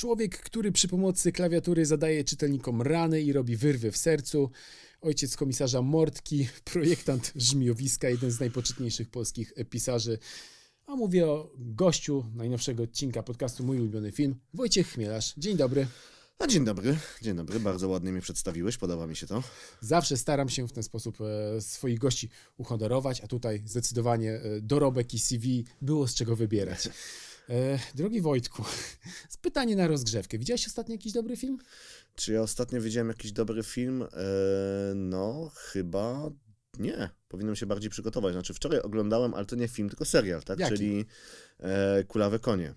Człowiek, który przy pomocy klawiatury zadaje czytelnikom rany i robi wyrwy w sercu. Ojciec komisarza Mortki, projektant Żmiowiska, jeden z najpoczytniejszych polskich pisarzy. A mówię o gościu najnowszego odcinka podcastu Mój ulubiony film, Wojciech Chmielarz. Dzień dobry. A dzień dobry, dzień dobry, bardzo ładnie mnie przedstawiłeś, podoba mi się to. Zawsze staram się w ten sposób e, swoich gości uhonorować, a tutaj zdecydowanie e, dorobek i CV było z czego wybierać. E, drogi Wojtku, pytanie na rozgrzewkę. Widziałeś ostatnio jakiś dobry film? Czy ja ostatnio widziałem jakiś dobry film? E, no, chyba nie, powinienem się bardziej przygotować. Znaczy, wczoraj oglądałem, ale to nie film, tylko serial, tak? Jaki? Czyli e, Kulawe Konie.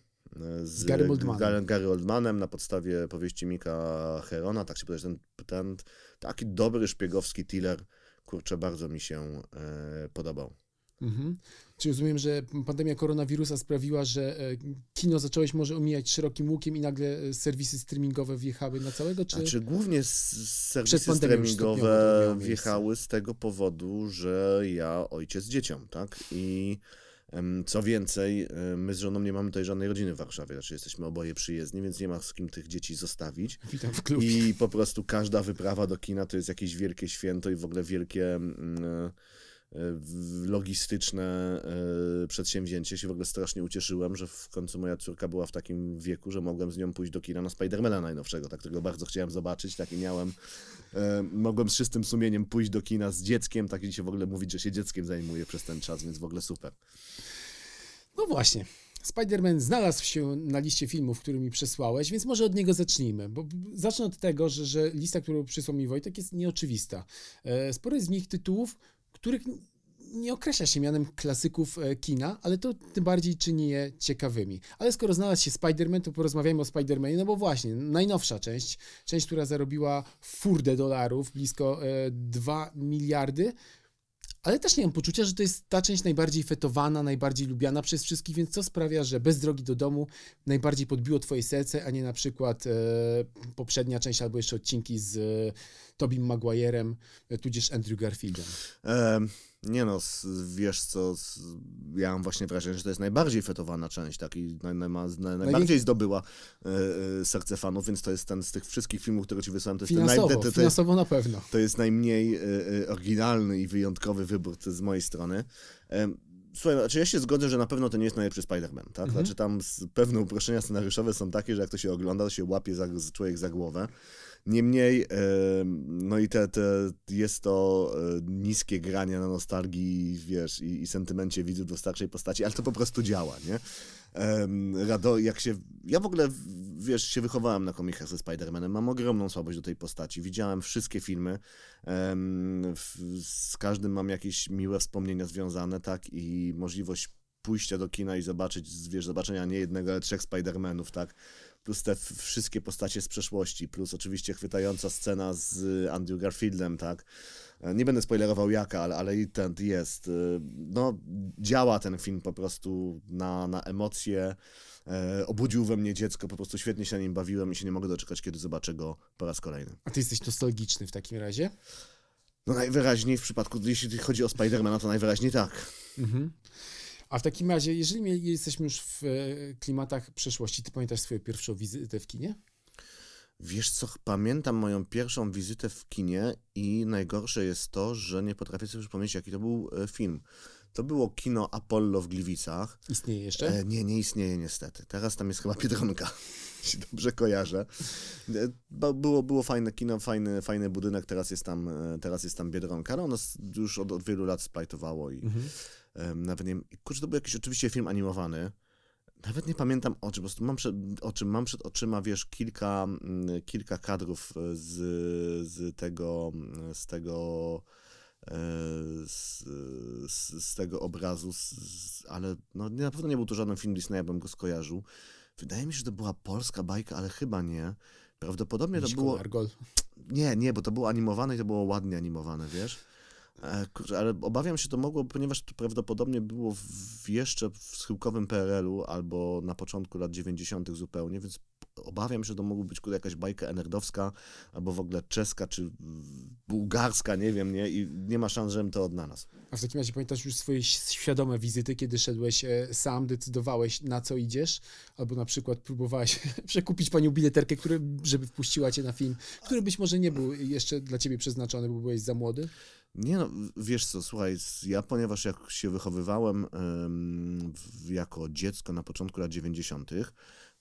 Z, z Gary, Oldmanem. Gary, Oldmanem. na podstawie powieści Mika Herona, tak się podoba, ten, ten taki dobry szpiegowski thriller, kurczę, bardzo mi się e, podobał. Mhm. Czy rozumiem, że pandemia koronawirusa sprawiła, że e, kino zacząłeś może omijać szerokim łukiem i nagle e, serwisy streamingowe wjechały na całego? Czy znaczy, głównie serwisy streamingowe wjechały z tego powodu, że ja ojciec dzieciom, tak? I co więcej, e, my z żoną nie mamy tutaj żadnej rodziny w Warszawie, znaczy jesteśmy oboje przyjezdni, więc nie ma z kim tych dzieci zostawić. Witam w klubie. I po prostu każda wyprawa do kina to jest jakieś wielkie święto i w ogóle wielkie mm, logistyczne e, przedsięwzięcie. Się w ogóle strasznie ucieszyłem, że w końcu moja córka była w takim wieku, że mogłem z nią pójść do kina na Spidermana najnowszego, tak którego bardzo chciałem zobaczyć, taki miałem. E, mogłem z czystym sumieniem pójść do kina z dzieckiem, tak i się w ogóle mówić, że się dzieckiem zajmuję przez ten czas, więc w ogóle super. No właśnie. Spider-Man znalazł się na liście filmów, które mi przesłałeś, więc może od niego zacznijmy. Bo zacznę od tego, że, że lista, którą przysłał mi Wojtek, jest nieoczywista. E, sporo z nich tytułów, których nie określa się mianem klasyków e, kina, ale to tym bardziej czyni je ciekawymi. Ale skoro znalazł się Spider-Man, to porozmawiajmy o Spider-Manie, no bo właśnie, najnowsza część, część, która zarobiła furdę dolarów, blisko 2 e, miliardy, ale też nie mam poczucia, że to jest ta część najbardziej fetowana, najbardziej lubiana przez wszystkich, więc co sprawia, że bez drogi do domu najbardziej podbiło twoje serce, a nie na przykład e, poprzednia część albo jeszcze odcinki z e, Tobim Maguirem, e, tudzież Andrew Garfieldem. Um. Nie no, wiesz co, ja mam właśnie wrażenie, że to jest najbardziej fetowana część, tak, i naj, naj, naj, no najbardziej zdobyła e, e, serce fanów, więc to jest ten z tych wszystkich filmów, które ci wysłałem, to jest finansowo, ten naj, to, to finansowo jest, na pewno. To jest najmniej e, e, oryginalny i wyjątkowy wybór z mojej strony. Słuchaj, znaczy ja się zgodzę, że na pewno to nie jest najlepszy Spider-Man, tak? Mhm. Znaczy tam pewne uproszczenia scenariuszowe są takie, że jak to się ogląda, to się łapie za, człowiek za głowę. Niemniej, no i te, te, jest to e, niskie granie na nostalgii, wiesz, i, i sentymencie widzów do starszej postaci, ale to po prostu działa, nie? Rado, jak się. Ja w ogóle, wiesz, się wychowałem na komikach ze Spider-Manem. Mam ogromną słabość do tej postaci. Widziałem wszystkie filmy. Z każdym mam jakieś miłe wspomnienia związane, tak? I możliwość pójścia do kina i zobaczyć, wiesz, zobaczenia nie jednego, ale trzech Spider-Manów, tak? plus te wszystkie postacie z przeszłości, plus oczywiście chwytająca scena z y, Andrew Garfieldem, tak? E, nie będę spoilerował jaka, ale, ale i ten jest. E, no, działa ten film po prostu na, na emocje. E, obudził we mnie dziecko, po prostu świetnie się na nim bawiłem i się nie mogę doczekać, kiedy zobaczę go po raz kolejny. A ty jesteś nostalgiczny w takim razie? No najwyraźniej w przypadku, jeśli chodzi o Spidermana, to najwyraźniej tak. Mhm. A w takim razie, jeżeli jesteśmy już w e, klimatach przeszłości, ty pamiętasz swoją pierwszą wizytę w kinie? Wiesz co, pamiętam moją pierwszą wizytę w kinie i najgorsze jest to, że nie potrafię sobie przypomnieć, jaki to był e, film. To było kino Apollo w Gliwicach. Istnieje jeszcze? E, nie, nie istnieje niestety. Teraz tam jest chyba Biedronka, jeśli dobrze kojarzę. E, było, było fajne kino, fajny, fajny budynek, teraz jest tam, e, teraz jest tam Biedronka. ale no, ono już od, od wielu lat splajtowało i... Mhm nawet nie wiem, kurczę, to był jakiś oczywiście film animowany. Nawet nie pamiętam o czym, po prostu mam przed, o czym mam przed oczyma, wiesz, kilka, mm, kilka kadrów e, z, z tego, mm, z tego, e, z, z, tego obrazu, z, ale no, na pewno nie był to żaden film ja bym go skojarzył. Wydaje mi się, że to była polska bajka, ale chyba nie. Prawdopodobnie Miśko to było. Margol. Nie, nie, bo to było animowane i to było ładnie animowane, wiesz? E, ale obawiam się, to mogło, ponieważ to prawdopodobnie było w, jeszcze w schyłkowym PRL-u albo na początku lat 90. zupełnie, więc obawiam się, że to mogło być jakaś bajka enerdowska albo w ogóle czeska czy bułgarska, nie wiem, nie? I nie ma szans, żebym to odnalazł. A w takim razie pamiętasz już swoje świadome wizyty, kiedy szedłeś e, sam, decydowałeś na co idziesz, albo na przykład próbowałeś przekupić panią bileterkę, który, żeby wpuściła cię na film, który być może nie był jeszcze dla ciebie przeznaczony, bo byłeś za młody? Nie no, wiesz co, słuchaj, ja ponieważ jak się wychowywałem ym, jako dziecko na początku lat 90.,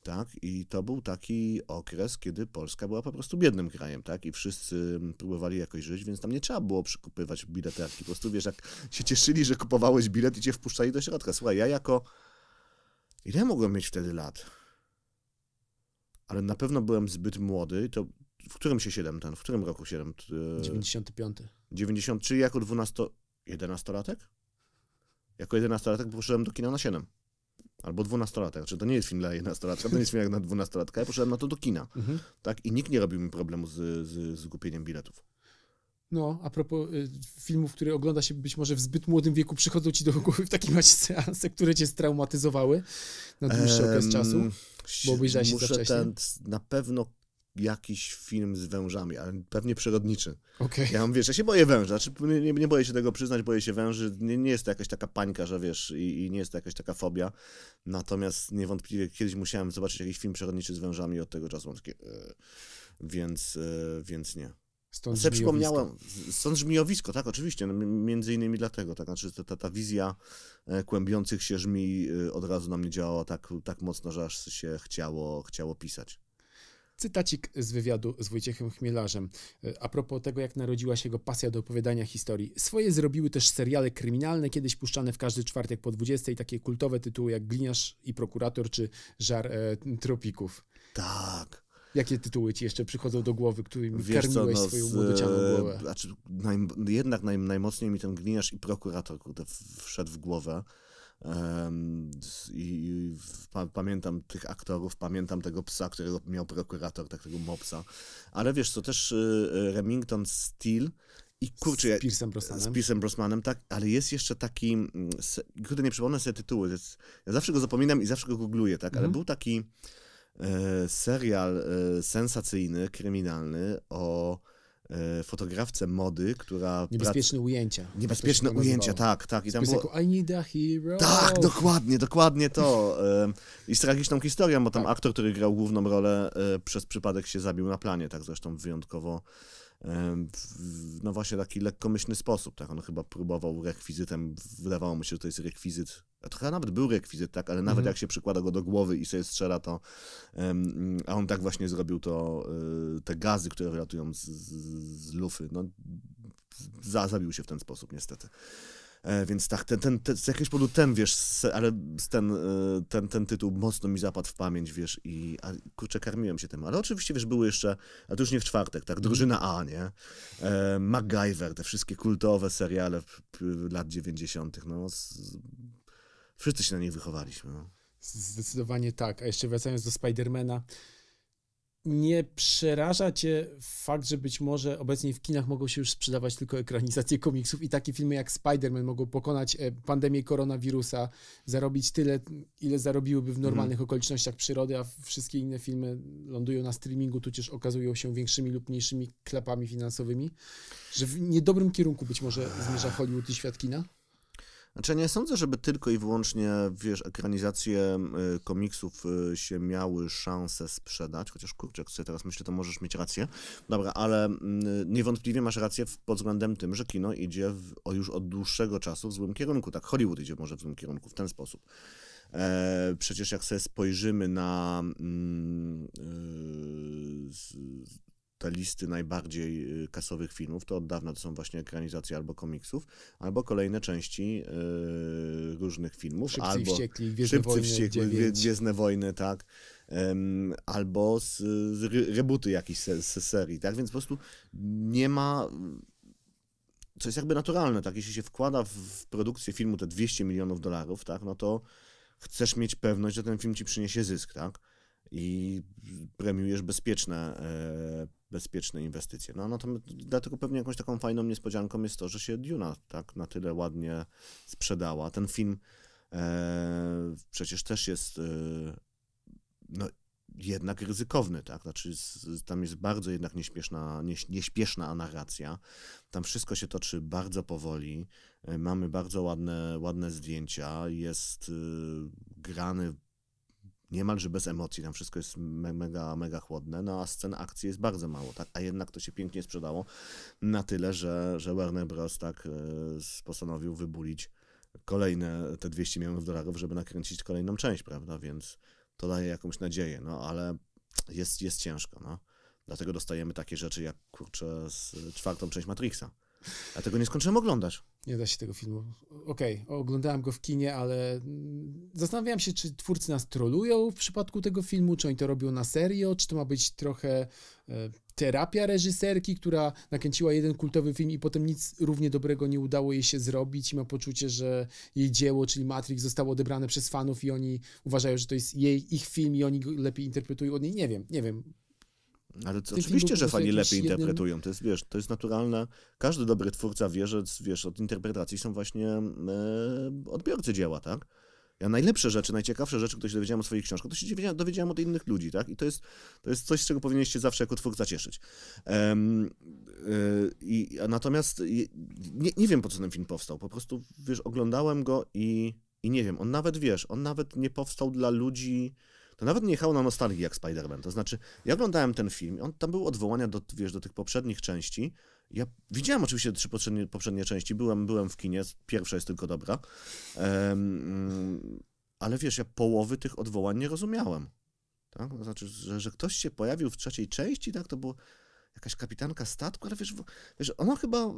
tak, i to był taki okres, kiedy Polska była po prostu biednym krajem, tak, i wszyscy mm, próbowali jakoś żyć, więc tam nie trzeba było przykupywać biletarki, po prostu wiesz, jak się cieszyli, że kupowałeś bilet i cię wpuszczali do środka. Słuchaj, ja jako... Ile mogłem mieć wtedy lat? Ale na pewno byłem zbyt młody, to w którym się siedem ten, w którym roku 7? 95. 93 jako 12... 11-latek? Jako 11-latek poszedłem do kina na 7. Albo 12-latek. Znaczy, to nie jest film dla 11-latka, to nie jest film jak na 12-latka. Ja poszedłem na to do kina. Mhm. Tak? I nikt nie robił mi problemu z, z, z kupieniem biletów. No, a propos y, filmów, które ogląda się być może w zbyt młodym wieku, przychodzą ci do głowy w takim razie seanse, które cię straumatyzowały na dłuższy ehm, okres czasu, bo obejrzałeś się za Ten, na pewno jakiś film z wężami, ale pewnie przyrodniczy. Okay. Ja mam, wiesz, ja się boję węża, czy znaczy, nie, nie boję się tego przyznać, boję się węży, nie, nie jest to jakaś taka pańka, że wiesz, i, i, nie jest to jakaś taka fobia, natomiast niewątpliwie kiedyś musiałem zobaczyć jakiś film przyrodniczy z wężami od tego czasu, yy, więc, yy, więc nie. Stąd sobie przypomniałem, stąd żmijowisko, tak, oczywiście, no, między innymi dlatego, tak, znaczy ta, ta, ta wizja e, kłębiących się żmi od razu na mnie działała tak, tak mocno, że aż się chciało, chciało pisać. Cytacik z wywiadu z Wojciechem Chmielarzem. E, a propos tego, jak narodziła się jego pasja do opowiadania historii. Swoje zrobiły też seriale kryminalne, kiedyś puszczane w każdy czwartek po 20, takie kultowe tytuły jak Gliniarz i Prokurator czy Żar e, Tropików. Tak. Jakie tytuły ci jeszcze przychodzą do głowy, którymi Wiesz karmiłeś co, no, swoją młodocianą głowę? Znaczy, naj, jednak naj, najmocniej mi ten gliniarz i prokurator kurde, wszedł w głowę. I pa pamiętam tych aktorów, pamiętam tego psa, którego miał prokurator, takiego mopsa. Ale wiesz co, też y, y, Remington Steel i kurczę, z Piersem Brosmanem, Z tak, ale jest jeszcze taki, mm, kurde, nie przypomnę sobie tytułu, jest, ja zawsze go zapominam i zawsze go googluję, tak, ale mhm. był taki e, serial e, sensacyjny, kryminalny o E, fotografce mody, która... Niebezpieczne prac... ujęcia. Niebezpieczne ujęcia, tak, tak. I tam było... I need a hero. Tak, dokładnie, dokładnie to. E, I z tragiczną historią, bo tam tak. aktor, który grał główną rolę, e, przez przypadek się zabił na planie, tak zresztą wyjątkowo no właśnie taki lekkomyślny sposób, tak? On chyba próbował rekwizytem, wydawało mu się, że to jest rekwizyt, a to chyba nawet był rekwizyt, tak? Ale nawet mm jak się przykłada go do głowy i sobie strzela, to um, a on tak właśnie zrobił to, y, te gazy, które wylatują z, z, z lufy, no za, zabił się w ten sposób niestety. E, więc tak, ten, ten, ten, z jakiegoś powodu ten, wiesz, ale ten, e, ten, ten tytuł mocno mi zapadł w pamięć, wiesz, i a, kurczę, karmiłem się tym. Ale oczywiście, wiesz, były jeszcze, a to już nie w czwartek, tak, Drużyna A, nie? E, MacGyver, te wszystkie kultowe seriale lat 90. no, z, wszyscy się na nich wychowaliśmy, no. Zdecydowanie tak. A jeszcze wracając do Spidermana, nie przeraża cię fakt, że być może obecnie w kinach mogą się już sprzedawać tylko ekranizacje komiksów i takie filmy jak Spider-Man mogą pokonać e, pandemię koronawirusa, zarobić tyle, ile zarobiłyby w mhm. normalnych mm. okolicznościach przyrody, a wszystkie inne filmy lądują na streamingu, tudzież okazują się większymi lub mniejszymi klapami finansowymi? Że w niedobrym kierunku być może zmierza Hollywood i świat kina? Znaczy, ja nie sądzę, żeby tylko i wyłącznie, wiesz, ekranizacje y, komiksów y, się miały szansę sprzedać, chociaż kurczę, jak sobie teraz myślę, to możesz mieć rację. Dobra, ale mm, niewątpliwie masz rację pod względem tym, że kino idzie w, już od dłuższego czasu w złym kierunku. Tak, Hollywood idzie może w złym kierunku w ten sposób. E, przecież jak sobie spojrzymy na mm, y, te listy najbardziej y, kasowych filmów, to od dawna to są właśnie ekranizacje albo komiksów, albo kolejne części y, różnych filmów. Szybcy albo wściekli, Gwiezdne Szybcy Wojny, wściekli, Gwiezdne Wojny, tak. Ym, albo z, z rebooty jakichś z, z serii, tak? Więc po prostu nie ma co jest jakby naturalne, tak? Jeśli się wkłada w produkcję filmu te 200 milionów dolarów, tak? No to chcesz mieć pewność, że ten film ci przyniesie zysk, tak? I premiujesz bezpieczne e, bezpieczne inwestycje. No, natomiast no dlatego pewnie jakąś taką fajną niespodzianką jest to, że się Duna tak na tyle ładnie sprzedała. Ten film e, przecież też jest e, no, jednak ryzykowny, tak? Znaczy, z, tam jest bardzo jednak nieśpieszna, nie, nieśpieszna narracja. Tam wszystko się toczy bardzo powoli. E, mamy bardzo ładne, ładne zdjęcia. Jest y, grany niemalże bez emocji, tam wszystko jest me mega, mega chłodne, no a scen akcji jest bardzo mało, tak? a jednak to się pięknie sprzedało na tyle, że, że Warner Bros. tak e, postanowił wybulić kolejne te 200 milionów dolarów, żeby nakręcić kolejną część, prawda, więc to daje jakąś nadzieję, no ale jest, jest ciężko, no. Dlatego dostajemy takie rzeczy jak, kurczę, z czwartą część Matrixa a tego nie skończyłem oglądać. Nie da się tego filmu. Okej, okay, oglądałem go w kinie, ale zastanawiałem się, czy twórcy nas trolują w przypadku tego filmu, czy oni to robią na serio, czy to ma być trochę e, terapia reżyserki, która nakręciła jeden kultowy film i potem nic równie dobrego nie udało jej się zrobić i ma poczucie, że jej dzieło, czyli Matrix, zostało odebrane przez fanów i oni uważają, że to jest jej, ich film i oni go lepiej interpretują od niej. Nie wiem, nie wiem. Ale to, oczywiście, że fani lepiej jeden... interpretują, to jest, wiesz, to jest naturalne. Każdy dobry twórca wie, że wiesz, od interpretacji są właśnie e, odbiorcy dzieła, tak? Ja najlepsze rzeczy, najciekawsze rzeczy, które się dowiedziałem o swoich książkach, to się dowiedziałem, od innych ludzi, tak? I to jest, to jest coś, z czego się zawsze jako twórca cieszyć. Um, natomiast nie, nie wiem, po co ten film powstał. Po prostu, wiesz, oglądałem go i, i nie wiem, on nawet, wiesz, on nawet nie powstał dla ludzi to nawet nie jechało na nostalgii jak Spider-Man. To znaczy, ja oglądałem ten film, on tam był odwołania do, wiesz, do tych poprzednich części. Ja widziałem oczywiście trzy poprzednie, poprzednie części, byłem, byłem w kinie, pierwsza jest tylko dobra. Um, ale wiesz, ja połowy tych odwołań nie rozumiałem. Tak? To znaczy, że, że ktoś się pojawił w trzeciej części, tak, to było jakaś kapitanka statku, ale wiesz, wiesz ona chyba,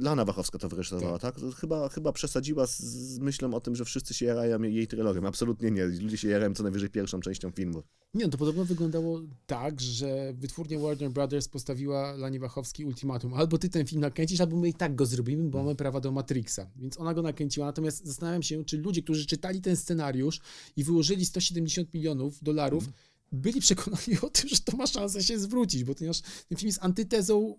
Lana Wachowska to wyreżyserowała, tak? tak? Chyba, chyba przesadziła z, z, myślą o tym, że wszyscy się jarają jej trylogiem. Absolutnie nie. Ludzie się jarają co najwyżej pierwszą częścią filmu. Nie, no to podobno wyglądało tak, że wytwórnia Warner Brothers postawiła Lanie Wachowskiej ultimatum. Albo ty ten film nakręcisz, albo my i tak go zrobimy, bo hmm. mamy prawa do Matrixa. Więc ona go nakręciła. Natomiast zastanawiam się, czy ludzie, którzy czytali ten scenariusz i wyłożyli 170 milionów dolarów, mm byli przekonani o tym, że to ma szansę się zwrócić, bo ponieważ ten film jest antytezą,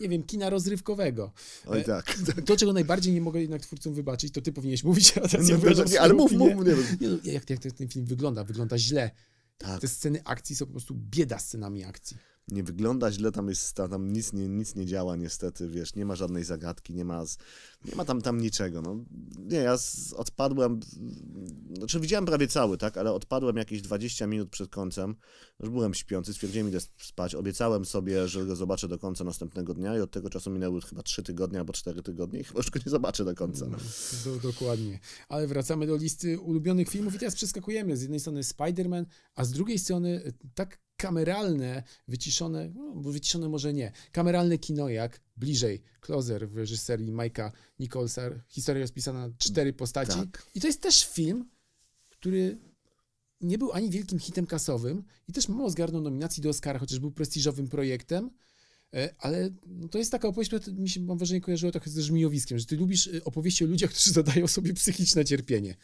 nie wiem, kina rozrywkowego. Oj e, tak, tak. To, czego najbardziej nie mogę jednak twórcom wybaczyć, to ty powinieneś mówić, a teraz nie, ja nie, no, no, nie, ale mów, mów, nie no. Nie, no, jak, jak ten film wygląda? Wygląda źle. Tak. Te sceny akcji są po prostu bieda scenami akcji nie wygląda źle, tam jest, tam nic nie, nic nie działa niestety, wiesz, nie ma żadnej zagadki, nie ma, nie ma tam, tam niczego, no. Nie, ja z, odpadłem, znaczy widziałem prawie cały, tak, ale odpadłem jakieś 20 minut przed końcem, już byłem śpiący, stwierdziłem idę spać, obiecałem sobie, że go zobaczę do końca następnego dnia i od tego czasu minęły chyba 3 tygodnie albo 4 tygodnie i chyba już go nie zobaczę do końca. No, dokładnie, ale wracamy do listy ulubionych filmów i teraz przeskakujemy, z jednej strony Spider-Man, a z drugiej strony tak kameralne, wyciszone, no, wyciszone może nie, kameralne kino jak Bliżej, Closer w reżyserii Majka Nicholsa, historia rozpisana na cztery postaci. Tak. I to jest też film, który nie był ani wielkim hitem kasowym i też mało zgarnął nominacji do Oscara, chociaż był prestiżowym projektem, E, ale no, to jest taka opowieść, która mi się, mam wrażenie, kojarzyła trochę ze żmijowiskiem, że ty lubisz e, opowieści o ludziach, którzy zadają sobie psychiczne cierpienie.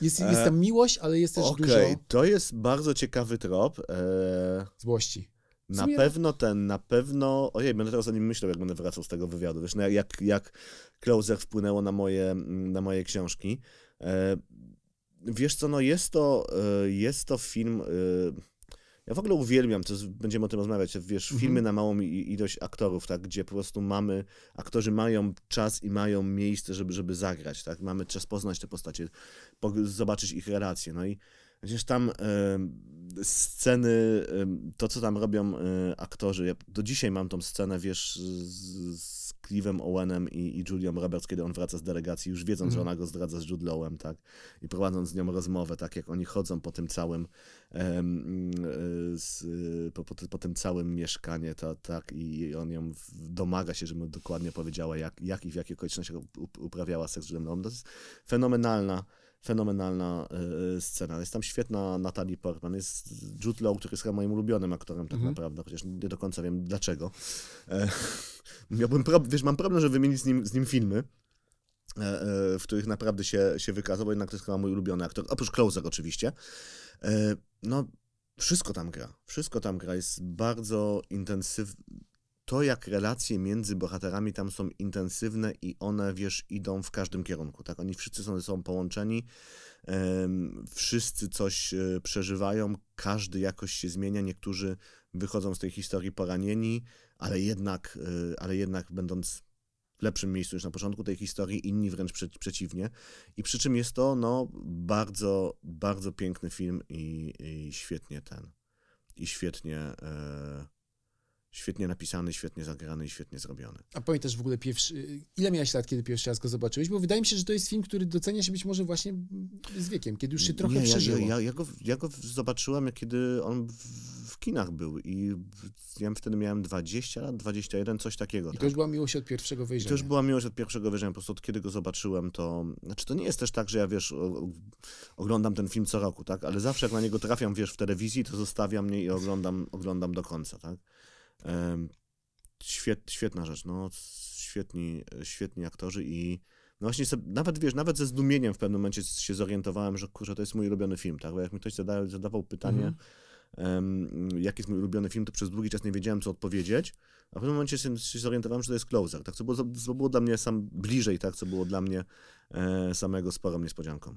Jest, e... jest tam miłość, ale jest też okay. dużo... Okej, to jest bardzo ciekawy trop. E... Złości. Na pewno ten, na pewno. Ojej, będę teraz o nim myślał, jak będę wracał z tego wywiadu. Wiesz, no jak, jak Closer wpłynęło na moje, na moje książki. E, wiesz co, no jest to, e, jest to film. E, ja w ogóle uwielbiam, to będziemy o tym rozmawiać, wiesz, mhm. filmy na małą ilość aktorów, tak, gdzie po prostu mamy, aktorzy mają czas i mają miejsce, żeby, żeby zagrać, tak, mamy czas poznać te postacie, zobaczyć ich relacje, no i Przecież tam sceny, to co tam robią e, aktorzy, ja do dzisiaj mam tą scenę, wiesz, z, z Cleve'em Owenem i, i Julią Roberts, kiedy on wraca z delegacji, już wiedząc, mm. że mhm. ona go zdradza z Jude Lowem, tak, i prowadząc z nią rozmowę, tak, jak oni chodzą po tym całym em, e, z, e, po, po, po, tym całym mieszkanie, to, tak, i on ją domaga się, żeby dokładnie powiedziała, jak, jak i w jakiej okoliczności uprawiała seks z Jude'em Lowem. No, to jest fenomenalna fenomenalna e, scena. Jest tam świetna Natalie Portman, jest Jude Law, który jest chyba moim ulubionym aktorem tak mhm. naprawdę, chociaż nie do końca wiem dlaczego. E, miałbym pro, wiesz, mam problem, żeby wymienić z nim, z nim filmy, e, w których naprawdę się, się wykazał, bo jednak to jest chyba mój ulubiony aktor, oprócz Closer oczywiście. No, wszystko tam gra. Wszystko tam gra. Jest bardzo intensywny, to, jak relacje między bohaterami tam są intensywne i one, wiesz, idą w każdym kierunku, tak? Oni wszyscy są ze sobą połączeni, wszyscy coś e, przeżywają, każdy jakoś się zmienia, niektórzy wychodzą z tej historii poranieni, ale jednak, e, ale jednak będąc w lepszym miejscu niż na początku tej historii, inni wręcz przeciwnie. I przy czym jest to, no, bardzo, bardzo piękny film i, i świetnie ten, i świetnie... Yy świetnie napisany, świetnie zagrany i świetnie zrobiony. A pamiętasz w ogóle pierwszy, y, ile miałeś lat, kiedy pierwszy raz go zobaczyłeś? Bo wydaje mi się, że to jest film, który docenia się być może właśnie z wiekiem, kiedy już się trochę Nie, przeżyło. Ja, ja, ja, go, ja go zobaczyłem, kiedy on w, w, kinach był i ja wtedy miałem 20 lat, 21, coś takiego. I tak. to już była miłość od pierwszego wejrzenia. I to już była miłość od pierwszego wejrzenia, po prostu od kiedy go zobaczyłem, to... Znaczy to nie jest też tak, że ja, wiesz, oglądam ten film co roku, tak? Ale zawsze jak na niego trafiam, wiesz, w telewizji, to zostawiam mnie i oglądam, oglądam do końca, tak? Świet, świetna rzecz, no, świetni, świetni aktorzy i no właśnie sobie, nawet wiesz, nawet ze zdumieniem w pewnym momencie się zorientowałem, że kurczę, to jest mój ulubiony film, tak, bo jak mi ktoś zadawał pytanie, um, jaki jest mój ulubiony film, to przez długi czas nie wiedziałem, co odpowiedzieć, a w pewnym momencie się, się zorientowałem, że to jest Closer, tak, co było, co było dla mnie sam bliżej, tak, co było dla mnie e, samego sporą niespodzianką.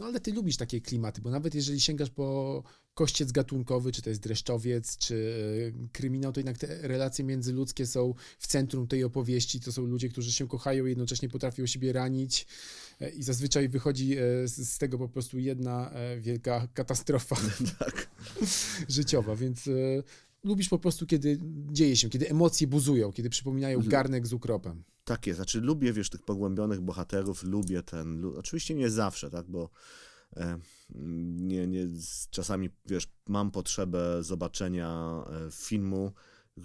No ale ty lubisz takie klimaty, bo nawet jeżeli sięgasz po kościec gatunkowy, czy to jest dreszczowiec, czy e, kryminał, to jednak te relacje międzyludzkie są w centrum tej opowieści. To są ludzie, którzy się kochają, jednocześnie potrafią siebie ranić e, i zazwyczaj wychodzi e, z tego po prostu jedna wielka katastrofa tak. życiowa, więc lubisz po prostu, kiedy dzieje się, kiedy emocje buzują, kiedy przypominają mhm. garnek z ukropem. Tak jest, znaczy lubię, wiesz, tych pogłębionych bohaterów, lubię ten, oczywiście nie zawsze, tak, bo e, nie, nie, czasami, wiesz, mam potrzebę zobaczenia e, filmu,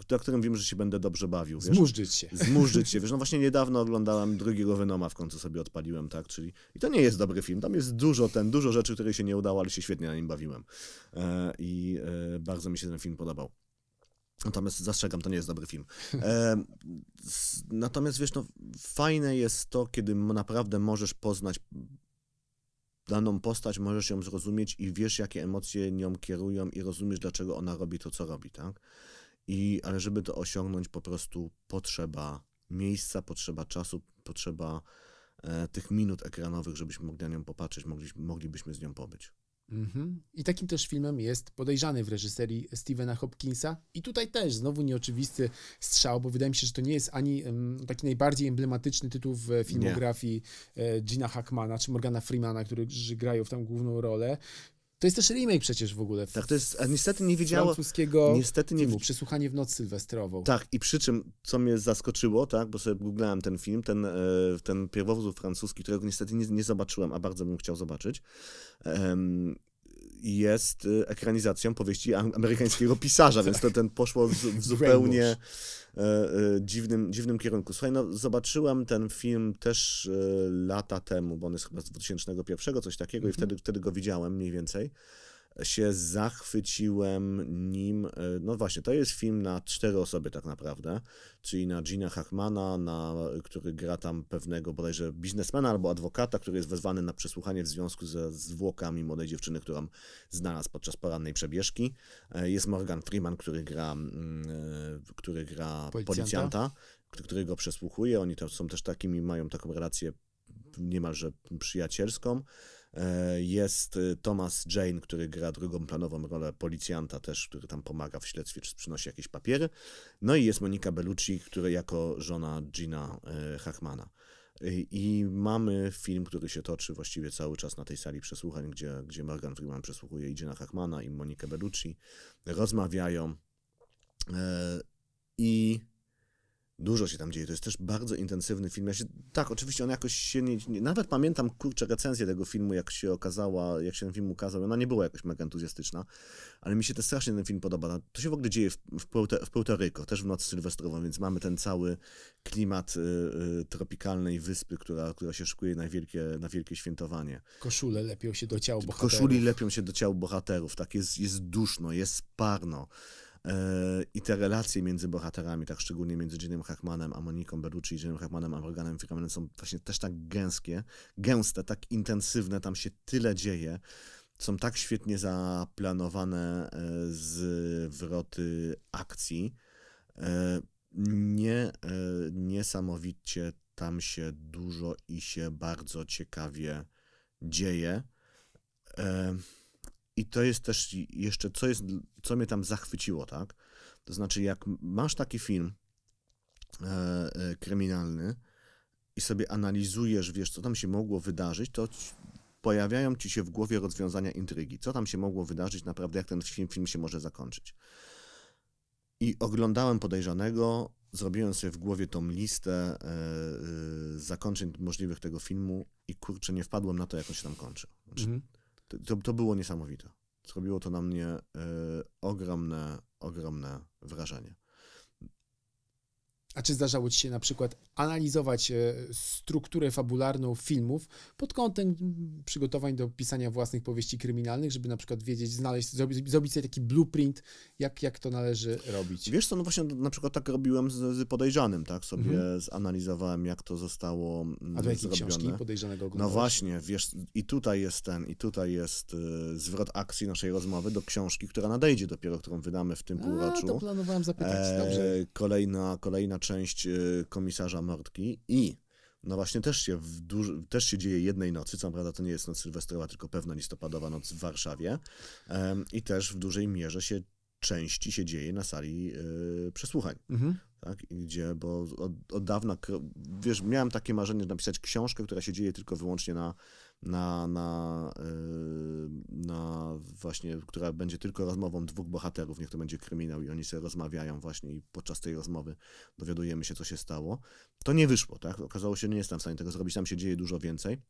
do którym wiem, że się będę dobrze bawił. Wiesz? Zmurzyć się. Zmurzyć się, wiesz, no właśnie niedawno oglądałem drugiego Venoma, w końcu sobie odpaliłem, tak, czyli i to nie jest dobry film, tam jest dużo, ten, dużo rzeczy, które się nie udało, ale się świetnie na nim bawiłem e, i e, bardzo mi się ten film podobał. Natomiast zastrzegam, to nie jest dobry film. E, z, natomiast wiesz, no, fajne jest to, kiedy naprawdę możesz poznać daną postać, możesz ją zrozumieć i wiesz, jakie emocje nią kierują i rozumiesz, dlaczego ona robi to, co robi, tak? I, ale żeby to osiągnąć, po prostu potrzeba miejsca, potrzeba czasu, potrzeba e, tych minut ekranowych, żebyśmy mogli na nią popatrzeć, mogli, moglibyśmy z nią pobyć. Mm -hmm. I takim też filmem jest Podejrzany w reżyserii Stevena Hopkinsa. I tutaj też znowu nieoczywisty strzał, bo wydaje mi się, że to nie jest ani um, taki najbardziej emblematyczny tytuł w filmografii e, Gina Hackmana czy Morgana Freemana, którzy grają w tam główną rolę. To jest też remake przecież w ogóle. W, tak, to jest, a niestety nie wiedziało... Francuskiego niestety nie filmu, Przesłuchanie w noc sylwestrową. Tak, i przy czym, co mnie zaskoczyło, tak, bo sobie googlałem ten film, ten, e, ten pierwowzór francuski, którego niestety nie, nie zobaczyłem, a bardzo bym chciał zobaczyć, jest e, ekranizacją powieści amerykańskiego pisarza, tak. więc to ten poszło w zupełnie... E, e, dziwnym, dziwnym kierunku. Słuchaj, no, zobaczyłem ten film też e, lata temu, bo on jest chyba z 2001, coś takiego, mm -hmm. i mhm. wtedy, wtedy go widziałem mniej więcej się zachwyciłem nim. E, no właśnie, to jest film na cztery osoby tak naprawdę, czyli na Gina Hackmana, na, który gra tam pewnego bodajże biznesmena albo adwokata, który jest wezwany na przesłuchanie w związku ze zwłokami młodej dziewczyny, którą znalazł podczas porannej przebieżki. E, jest Morgan Freeman, który gra, mm, e, który gra policjanta, policjanta który go przesłuchuje. Oni to są też takimi, mają taką relację niemalże przyjacielską. E, jest e, Thomas Jane, który gra drugą planową rolę policjanta też, który tam pomaga w śledztwie, czy przynosi jakieś papiery. No i jest Monika Bellucci, która jako żona Gina e, Hackmana. I mamy film, który się toczy właściwie cały czas na tej sali przesłuchań, gdzie, gdzie Morgan Freeman przesłuchuje Gina Hackmana i Monikę Bellucci. Rozmawiają i Dużo się tam dzieje, to jest też bardzo intensywny film. Ja się, tak, oczywiście on jakoś się nie, nie, Nawet pamiętam, kurczę, recenzję tego filmu, jak się okazała, jak się ten film ukazał. Ona nie była jakoś mega entuzjastyczna, ale mi się też strasznie ten film podoba. No, to się w ogóle dzieje w, w, w Puerto Rico, też w nocy sylwestrową, więc mamy ten cały klimat y, y, tropikalnej wyspy, która, która się szykuje na wielkie, na wielkie świętowanie. Koszule lepią się do ciał bohaterów. Koszuli lepią się do ciał bohaterów, tak, jest, jest duszno, jest parno i te relacje między bohaterami, tak szczególnie między Jimem Hackmanem a Moniką Bellucci i Jimem Hackmanem a Morganem Freemanem są właśnie też tak gęskie, gęste, tak intensywne, tam się tyle dzieje, są tak świetnie zaplanowane e, zwroty akcji, e, nie, e, niesamowicie tam się dużo i się bardzo ciekawie dzieje. I to jest też jeszcze, co, jest, co mnie tam zachwyciło, tak? To znaczy, jak masz taki film e, e, kryminalny i sobie analizujesz, wiesz, co tam się mogło wydarzyć, to ci, pojawiają ci się w głowie rozwiązania intrygi. Co tam się mogło wydarzyć, naprawdę, jak ten film, film się może zakończyć. I oglądałem podejrzanego, zrobiłem sobie w głowie tą listę e, e, zakończeń możliwych tego filmu i kurczę, nie wpadłem na to, jak on się tam kończy. Znaczy, mm to, to było niesamowite. Zrobiło to na mnie y, ogromne, ogromne wrażenie. A czy zdarzało ci się na przykład analizować e, strukturę fabularną filmów pod kątem mm, przygotowań do pisania własnych powieści kryminalnych, żeby na przykład wiedzieć, znaleźć, zrobić, zrobić sobie taki blueprint, jak, jak to należy robić. Wiesz co, no właśnie na przykład tak robiłem z, z podejrzanym, tak? Sobie mhm. zanalizowałem, jak to zostało mm, A do jakiej zrobione. książki podejrzanego oglądałeś? No właśnie, wiesz, i tutaj jest ten, i tutaj jest y, zwrot akcji naszej rozmowy do książki, która nadejdzie dopiero, którą wydamy w tym A, półroczu. to planowałem zapytać, e, Dobrze. Kolejna, kolejna część y, komisarza mordki i no właśnie też się, też się dzieje jednej nocy, co prawda to nie jest noc sylwestrowa, tylko pewna listopadowa noc w Warszawie um, i też w dużej mierze się części się dzieje na sali yy, przesłuchań. Mhm. Tak? Gdzie, bo od, od dawna, wiesz, miałem takie marzenie, napisać książkę, która się dzieje tylko wyłącznie na na, na, y, na właśnie, która będzie tylko rozmową dwóch bohaterów, niech to będzie kryminał i oni sobie rozmawiają właśnie i podczas tej rozmowy dowiadujemy się, co się stało. To nie wyszło, tak? Okazało się, że nie jestem w stanie tego zrobić, tam się dzieje dużo więcej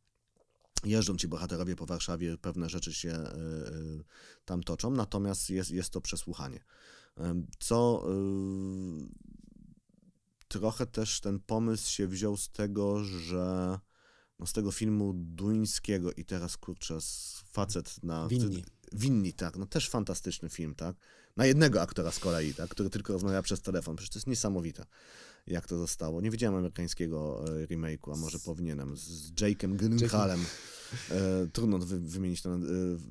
jeżdżą ci bohaterowie po Warszawie, pewne rzeczy się y, y, tam toczą, natomiast jest, jest to przesłuchanie. Co trochę też ten pomysł się wziął z tego, że no z tego filmu duńskiego i teraz kurczę, facet na... Winni. Winni, tak, no też fantastyczny film, tak? Na jednego aktora z kolei, tak? Który tylko rozmawia przez telefon, przecież to jest niesamowite jak to zostało. Nie widziałem amerykańskiego e, remake'u, a może powinienem, z Jake'em Gyllenhaalem. E, trudno wy, wymienić to, e,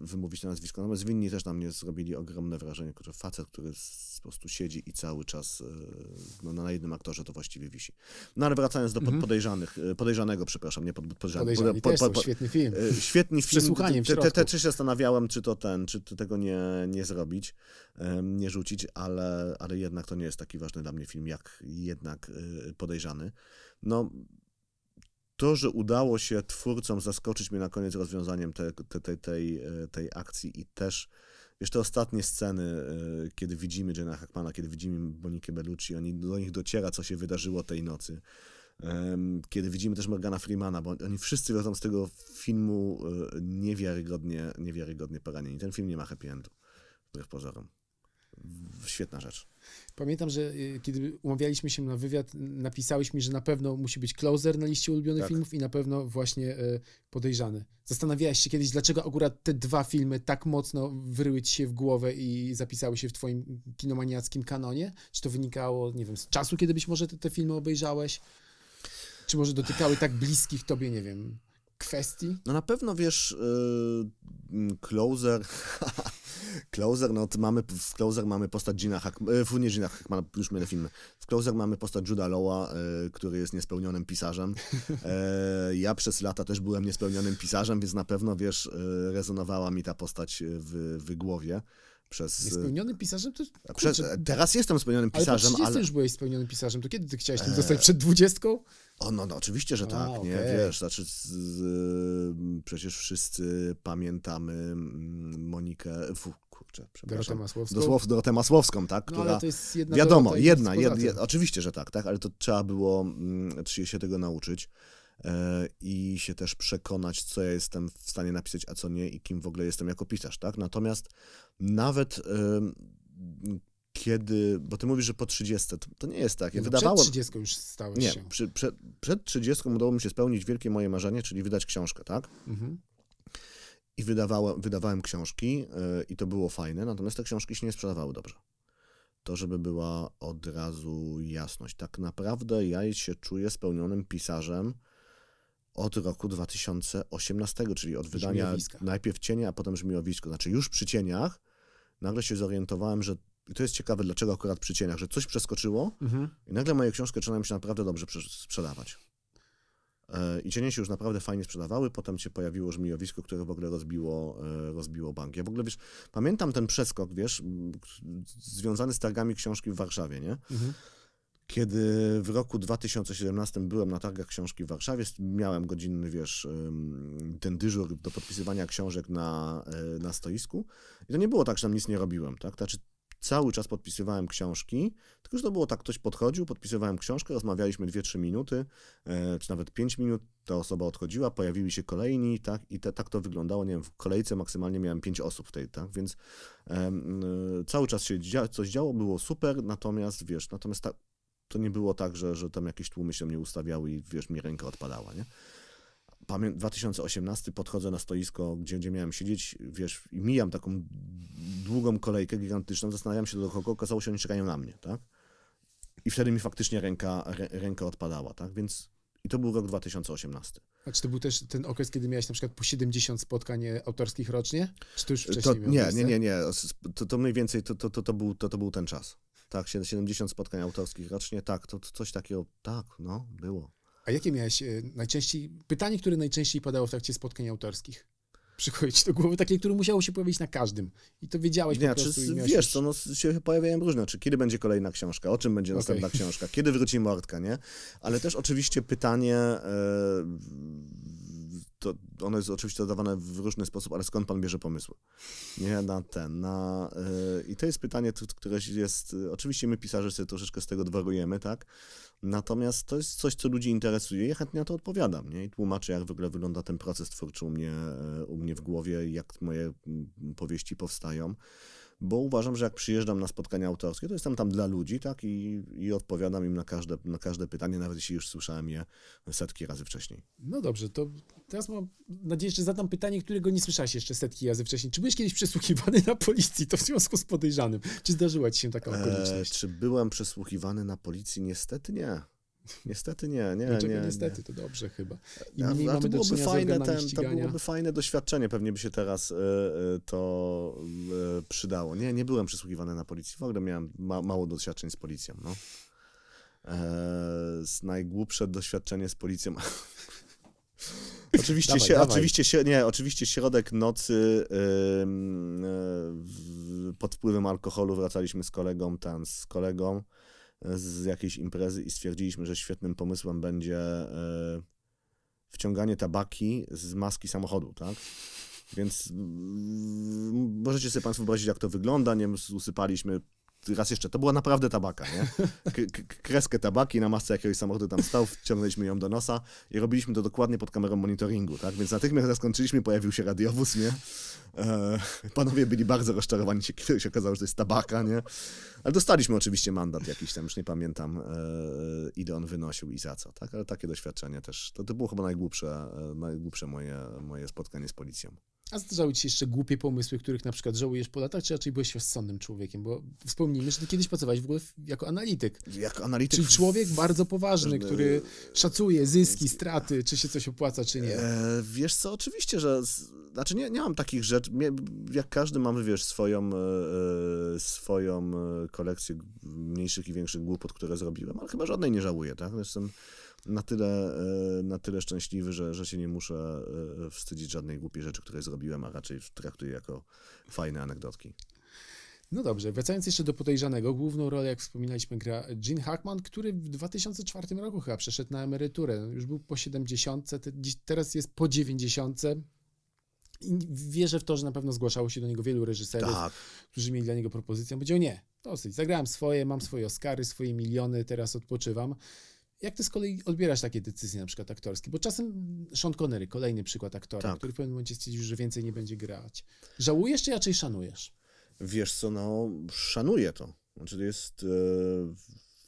wymówić to nazwisko, natomiast winni też na mnie zrobili ogromne wrażenie, że facet, który po prostu siedzi i cały czas e, no, na jednym aktorze to właściwie wisi. No ale wracając do pod, mhm. podejrzanych, podejrzanego, przepraszam, nie pod, podejrzanego Podejrzani świetny film. Świetny film. Przesłuchaniem te, te, te, czy się zastanawiałem, czy to ten, czy tego nie, nie zrobić, nie rzucić, ale, ale jednak to nie jest taki ważny dla mnie film, jak jednak tak, y, podejrzany. No, to, że udało się twórcom zaskoczyć mnie na koniec rozwiązaniem te, te, te, tej, y, tej akcji i też wiesz, te ostatnie sceny, y, kiedy widzimy Jenna Hackmana, kiedy widzimy Bonikę Bellucci, oni, do nich dociera, co się wydarzyło tej nocy. Kiedy widzimy też Morgana Freemana, bo oni wszyscy wrócą z tego filmu niewiarygodnie, niewiarygodnie poranieni. Ten film nie ma happy endu, wbrew pozorom. Świetna rzecz. Pamiętam, że y, kiedy umawialiśmy się na wywiad, napisałeś mi, że na pewno musi być closer na liście ulubionych tak. filmów i na pewno właśnie e, podejrzany. Zastanawiałeś się kiedyś, dlaczego akurat te dwa filmy tak mocno wyryły ci się w głowę i zapisały się w twoim kinomaniackim kanonie? Czy to wynikało, nie wiem, z czasu, kiedy być może te, te filmy obejrzałeś? Czy może dotykały tak bliskich tobie, nie wiem, kwestii? No na pewno wiesz, yy, closer. Closer, no to mamy, w Closer mamy postać Gina Hackman, e, nie Gina Hackman, już mylę filmy. W Closer mamy postać Juda Lowa, e, który jest niespełnionym pisarzem. E, ja przez lata też byłem niespełnionym pisarzem, więc na pewno, wiesz, rezonowała mi ta postać w, w głowie przez... E, Niespełnionym pisarzem? To, kurczę, przez, e, teraz jestem spełnionym pisarzem, ale... Po ale... już byłeś spełnionym pisarzem, to kiedy ty chciałeś tym e. zostać? Przed dwudziestką? O, no, no, oczywiście, że tak, A, nie, wiesz, znaczy z, z, przecież wszyscy pamiętamy mm, Monikę, w kurczę, przepraszam. Dorotę Masłowską. Dosłow, Dorotę Masłowską, tak, no, która, no, to jest jedna wiadomo, jedna, jedna, jedna, oczywiście, że tak, tak, ale to trzeba było, m, mm, się tego nauczyć. E, i się też przekonać, co ja jestem w stanie napisać, a co nie i kim w ogóle jestem jako pisarz, tak? Natomiast nawet kiedy, bo ty mówisz, że po 30, to, to nie jest tak. Ja no wydawało... Przed 30 już stałeś nie, się. Przy, przed, przed 30 udało mi się spełnić wielkie moje marzenie, czyli wydać książkę, tak? Mhm. I wydawałem, wydawałem książki yy, i to było fajne, natomiast te książki się nie sprzedawały dobrze. To, żeby była od razu jasność. Tak naprawdę ja się czuję spełnionym pisarzem, od roku 2018, czyli od wydania najpierw cienia, a potem żmiowisko. Znaczy już przy cieniach nagle się zorientowałem, że i to jest ciekawe, dlaczego akurat przy cieniach, że coś przeskoczyło mhm. i nagle moje książki zaczynają się naprawdę dobrze sprzedawać. E, I cienie się już naprawdę fajnie sprzedawały, potem się pojawiło żmijowisko, które w ogóle rozbiło, e, rozbiło bank. Ja w ogóle, wiesz, pamiętam ten przeskok, wiesz, związany z targami książki w Warszawie, nie? Mhm. Kiedy w roku 2017 byłem na targach książki w Warszawie, miałem godzinny, wiesz, ten dyżur do podpisywania książek na, e, na stoisku. I to nie było tak, że tam nic nie robiłem, tak? Znaczy, cały czas podpisywałem książki, tylko że to było tak, ktoś podchodził, podpisywałem książkę, rozmawialiśmy 2-3 minuty, e, czy nawet 5 minut, ta osoba odchodziła, pojawili się kolejni, tak, i te, tak to wyglądało, nie wiem, w kolejce maksymalnie miałem 5 osób w tej, tak, więc um, cały czas się dzia coś działo, było super, natomiast, wiesz, natomiast ta to nie było tak, że, że tam jakieś tłumy się mnie ustawiały i wiesz, mi ręka odpadała, nie? Pamię 2018 podchodzę na stoisko, gdzie, gdzie miałem siedzieć, wiesz, i mijam taką długą kolejkę gigantyczną, zastanawiam się do kogo, okazało się, oni czekają na mnie, tak? I wtedy mi faktycznie ręka, ręka odpadała, tak? Więc i to był rok 2018. A czy to był też ten okres, kiedy miałeś na przykład po 70 spotkań e, autorskich rocznie? Czy to już wcześniej to, Nie, nie, nie, nie. To, to mniej więcej to, to, to, to, był, to, to był ten czas. Tak, 70 spotkań autorskich rocznie, tak, to, to coś takiego, tak, no, było. A jakie miałeś e, najczęściej, pytanie, które najczęściej padało w trakcie spotkań autorskich? Przychodzi ci do głowy takie, które musiało się pojawić na każdym. I to wiedziałeś Nie, po prostu. Wiesz, to no, się pojawiają różne, czy kiedy będzie kolejna książka, o czym będzie następna książka, kiedy wróci Mordka, nie? Ale też oczywiście pytanie... E, to ono jest oczywiście dodawane w różny sposób, ale skąd pan bierze pomysły? Nie, na ten, na... Yy, I to jest pytanie, które jest... Y, oczywiście my pisarze sobie troszeczkę z tego dworujemy, tak? Natomiast to jest coś, co ludzi interesuje i ja chętnie na to odpowiadam, nie? I tłumaczę, jak w ogóle wygląda ten proces twórczy u mnie, y, u mnie w głowie, jak moje mm, powieści powstają bo uważam, że jak przyjeżdżam na spotkania autorskie, to jestem tam dla ludzi, tak, i, i odpowiadam im na każde, na każde pytanie, nawet jeśli już słyszałem je setki razy wcześniej. No dobrze, to teraz mam nadzieję, że zadam pytanie, którego nie słyszałeś jeszcze setki razy wcześniej. Czy byłeś kiedyś przesłuchiwany na policji, to w związku z podejrzanym? Czy zdarzyła ci się taka eee, okoliczność? Eee, czy byłem przesłuchiwany na policji? Niestety nie. Niestety nie, nie, znaczy, no nie, niestety, nie. to dobrze chyba. I a, a to, byłoby fajne, ten, to byłoby fajne doświadczenie, pewnie by się teraz y, y, to y, przydało. Nie, nie byłem przysługiwany na policji, w ogóle miałem ma, mało doświadczeń z policją. No. E, najgłupsze doświadczenie z policją... Oczywiście, dawaj, się, dawaj. oczywiście się, nie, oczywiście środek nocy yy, yy, pod wpływem alkoholu wracaliśmy z kolegą, tam z kolegą z jakiejś imprezy i stwierdziliśmy, że świetnym pomysłem będzie e, wciąganie tabaki z maski samochodu, tak? Więc mm, możecie sobie Państwo wyobrazić, jak to wygląda. Nie usypaliśmy raz jeszcze, to była naprawdę tabaka, nie? K kreskę tabaki na masce jakiegoś samochodu tam stał, wciągnęliśmy ją do nosa i robiliśmy to dokładnie pod kamerą monitoringu, tak? Więc natychmiast zakończyliśmy, pojawił się radiowóz, nie? E, panowie byli bardzo rozczarowani, się, kiedy się okazało, że to jest tabaka, nie? Ale dostaliśmy oczywiście mandat jakiś tam, już nie pamiętam, e, ile on wynosił i za co, tak? Ale takie doświadczenie też, to, to było chyba najgłupsze, e, najgłupsze moje, moje spotkanie z policją. A zdarzały ci się jeszcze głupie pomysły, których na przykład żałujesz po latach, czy raczej byłeś rozsądnym człowiekiem? Bo wspomnijmy, że ty kiedyś pracowałeś w ogóle jako analityk. Jako analityk. Czyli człowiek bardzo poważny, który szacuje zyski, straty, czy się coś opłaca, czy nie. E, wiesz co, oczywiście, że... Znaczy nie, nie mam takich rzeczy. jak każdy mamy, wiesz, swoją, e, e, swoją e, kolekcję mniejszych i większych głupot, które zrobiłem, ale chyba żadnej nie żałuję, tak? Jestem... Zresztą na tyle, e, na tyle szczęśliwy, że, że się nie muszę e, wstydzić żadnej głupiej rzeczy, której zrobiłem, a raczej traktuję jako fajne anegdotki. No dobrze, wracając jeszcze do podejrzanego, główną rolę, jak wspominaliśmy, gra Gene Hackman, który w 2004 roku chyba przeszedł na emeryturę. No już był po 70, teraz jest po 90. I wierzę w to, że na pewno zgłaszało się do niego wielu reżyserów, tak. którzy mieli dla niego propozycję. On powiedział, nie, dosyć, zagrałem swoje, mam swoje Oscary, swoje miliony, teraz odpoczywam. Jak ty z kolei odbierasz takie decyzje, na przykład aktorskie? Bo czasem Sean Connery, kolejny przykład aktora, tak. który w pewnym momencie stwierdził, że więcej nie będzie grać. Żałujesz czy raczej szanujesz? Wiesz co, no szanuję to. Znaczy jest... E,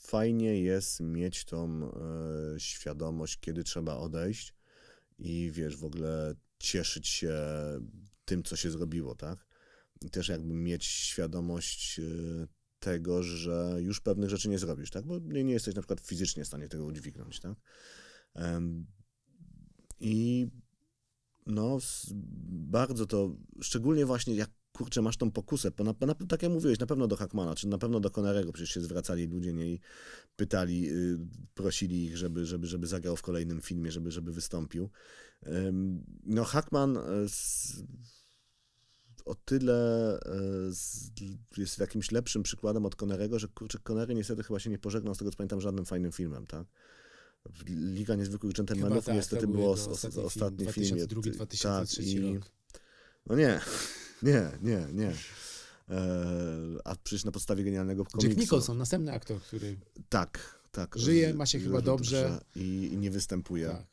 fajnie jest mieć tą e, świadomość, kiedy trzeba odejść i wiesz, w ogóle cieszyć się tym, co się zrobiło, tak? I też jakby mieć świadomość e, tego, że już pewnych rzeczy nie zrobisz, tak? Bo nie, nie jesteś na przykład fizycznie w stanie tego udźwignąć, tak? I no, bardzo to, szczególnie właśnie jak kurczę, masz tą pokusę, na, na, tak jak mówiłeś, na pewno do Hackmana, czy na pewno do Konarego, przecież się zwracali ludzie nie pytali, yy, prosili ich, żeby, żeby, żeby zagrał w kolejnym filmie, żeby, żeby wystąpił. no Hackman... Yy, o tyle e, z, jest jakimś lepszym przykładem od Konerego, że kurczę, Konery niestety chyba się nie pożegnał, z tego co pamiętam, żadnym fajnym filmem, tak? Liga Niezwykłych Dżentelmenów tak, niestety było ostatni, filmie. film. 2002, 2003 tak, i... rok. No nie, nie, nie, nie. E, a przecież na podstawie genialnego komiksu. Jack Nicholson, następny aktor, który... Tak, tak. Żyje, ma się chyba dobrze. dobrze. I, I, nie występuje. Tak.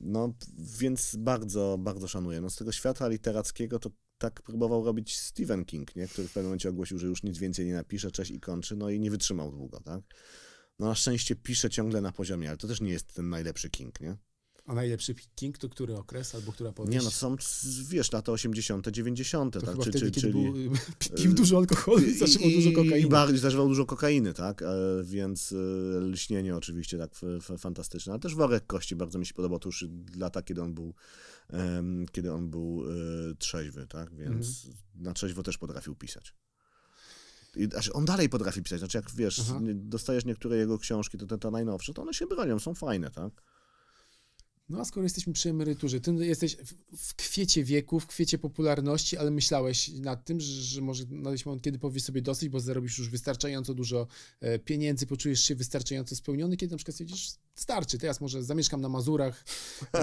No, więc bardzo, bardzo szanuję. No, z tego świata literackiego to tak próbował robić Stephen King, nie? który w pewnym momencie ogłosił, że już nic więcej nie napisze, cześć i kończy, no i nie wytrzymał długo, tak? No na szczęście pisze ciągle na poziomie, ale to też nie jest ten najlepszy King, nie? A najlepszy picking to który okres albo która powieść? Nie no, są, wiesz, lata 80., 90. To tak, chyba czy, wtedy, czy, czyli... Był, e, pił dużo alkoholu i zażywał dużo kokainy. I bardziej zażywał dużo kokainy, tak, e, więc e, lśnienie oczywiście tak fantastyczne, ale też Worek Kości bardzo mi się podobał, to już lata, kiedy on był kiedy on był trzeźwy, tak, więc mhm. na trzeźwo też potrafił pisać. I, znaczy on dalej potrafi pisać, znaczy jak wiesz, Aha. dostajesz niektóre jego książki, to te, te najnowsze, to one się bronią, są fajne, tak? No a skoro jesteśmy przy emeryturze, ty jesteś w kwiecie wieku, w kwiecie popularności, ale myślałeś nad tym, że, że może nadejść moment, kiedy powiesz sobie dosyć, bo zarobisz już wystarczająco dużo e, pieniędzy, poczujesz się wystarczająco spełniony, kiedy na przykład stwierdzisz, starczy, teraz może zamieszkam na Mazurach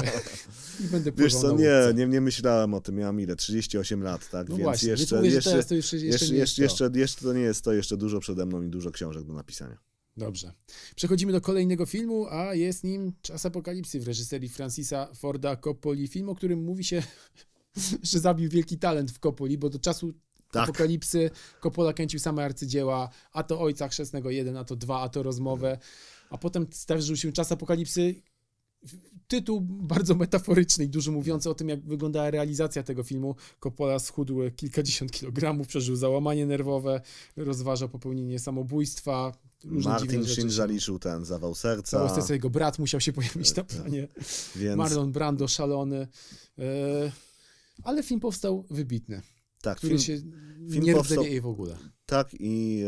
i będę pływał Wiesz co, nie, nie, nie myślałem o tym, miałem ile, 38 lat, tak? No Więc właśnie, jeszcze, mówię, jeszcze, jeszcze, jeszcze, jeszcze, jeszcze, jeszcze to nie jest to, jeszcze dużo przede mną i dużo książek do napisania. Dobrze. Przechodzimy do kolejnego filmu, a jest nim Czas Apokalipsy w reżyserii Francisa Forda Coppoli. Film, o którym mówi się, że zabił wielki talent w Coppoli, bo do czasu tak. Apokalipsy Coppola kręcił same arcydzieła, a to Ojca Chrzestnego 1, a to 2, a to Rozmowę, a potem starzył się Czas Apokalipsy, tytuł bardzo metaforyczny i dużo mówiący o tym, jak wyglądała realizacja tego filmu. Coppola schudł kilkadziesiąt kilogramów, przeżył załamanie nerwowe, rozważa popełnienie samobójstwa, Martin Sheen zaliczył ten zawał serca. Zawał jego brat musiał się pojawić na planie. Więc... Marlon Brando szalony. E, ale film powstał wybitny. Tak, który film, się film nie powstał... w ogóle. Tak, i,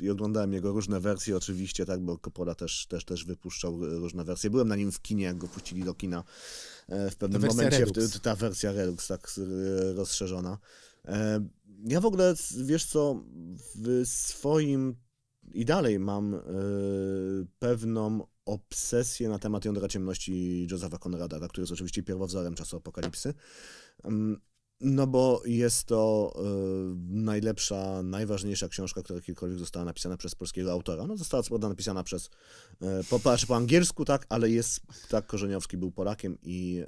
e, i, oglądałem jego różne wersje, oczywiście, tak, bo Coppola też, też, też wypuszczał różne wersje. Byłem na nim w kinie, jak go puścili do kina e, w pewnym momencie. W, ta wersja Relux, tak, rozszerzona. ja w ogóle, wiesz co, w swoim i dalej mam e, pewną obsesję na temat jądra ciemności Josepha Konrada, który jest oczywiście pierwowzorem czasu apokalipsy. Mm, no bo jest to e, najlepsza, najważniejsza książka, która kiedykolwiek została napisana przez polskiego autora. No została co napisana przez, e, po, znaczy po angielsku, tak, ale jest, tak, Korzeniowski był Polakiem i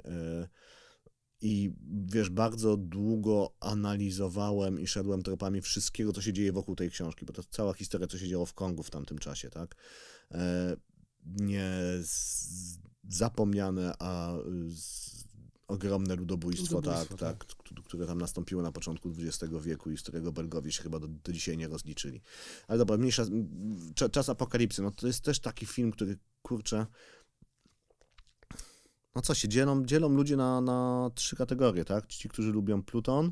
i wiesz, bardzo długo analizowałem i szedłem tropami wszystkiego, co się dzieje wokół tej książki, bo to cała historia, co się działo w Kongu w tamtym czasie, tak? E, nie zapomniane, a ogromne ludobójstwo, tak, ludobójstwo tak, tak, tak, które tam nastąpiło na początku XX wieku i z którego Belgowie się chyba do, do dzisiaj nie rozliczyli. Ale dobra, mniejsza, czas apokalipsy, no to jest też taki film, który, kurczę, no co się dzielą? Dzielą ludzie na, na trzy kategorie, tak? Ci, którzy lubią Pluton,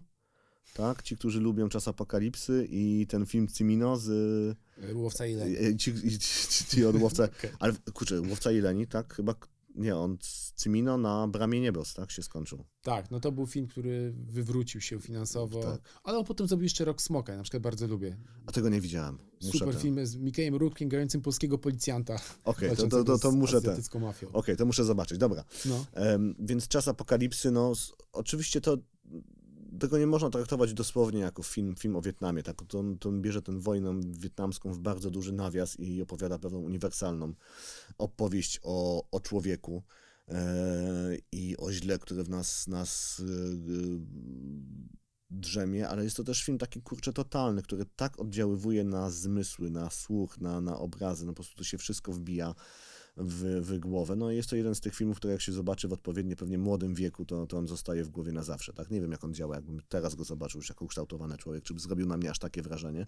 tak? Ci, którzy lubią Czas Apokalipsy i ten film Cimino z... Łowca i e, e, Ci, ci, ci, ci od Łowca... okay. Ale kurczę, Łowca i Leni, tak? Chyba nie, on z Cymino na Bramie Niebios, tak, się skończył. Tak, no to był film, który wywrócił się finansowo, tak. ale on potem zrobił jeszcze Rok Smoka, na przykład bardzo lubię. A tego nie widziałem. Muszę Super ten. film z Mikejem Rookiem grającym polskiego policjanta. Okej, okay, to, to, to, to muszę ten. Okej, okay, to muszę zobaczyć, dobra. No. Um, więc Czas Apokalipsy, no oczywiście to tego nie można traktować dosłownie jako film, film o Wietnamie. Tak? To, on, to on bierze tę wojnę wietnamską w bardzo duży nawias i opowiada pewną uniwersalną opowieść o, o człowieku e, i o źle, które w nas, nas e, e, drzemie, ale jest to też film taki kurczę totalny, który tak oddziaływuje na zmysły, na słuch, na, na obrazy, no po prostu to się wszystko wbija w, w głowę. No i jest to jeden z tych filmów, który jak się zobaczy w odpowiednio pewnie młodym wieku, to, to on zostaje w głowie na zawsze, tak? Nie wiem, jak on działa, jakbym teraz go zobaczył już jako ukształtowany człowiek, czy by zrobił na mnie aż takie wrażenie,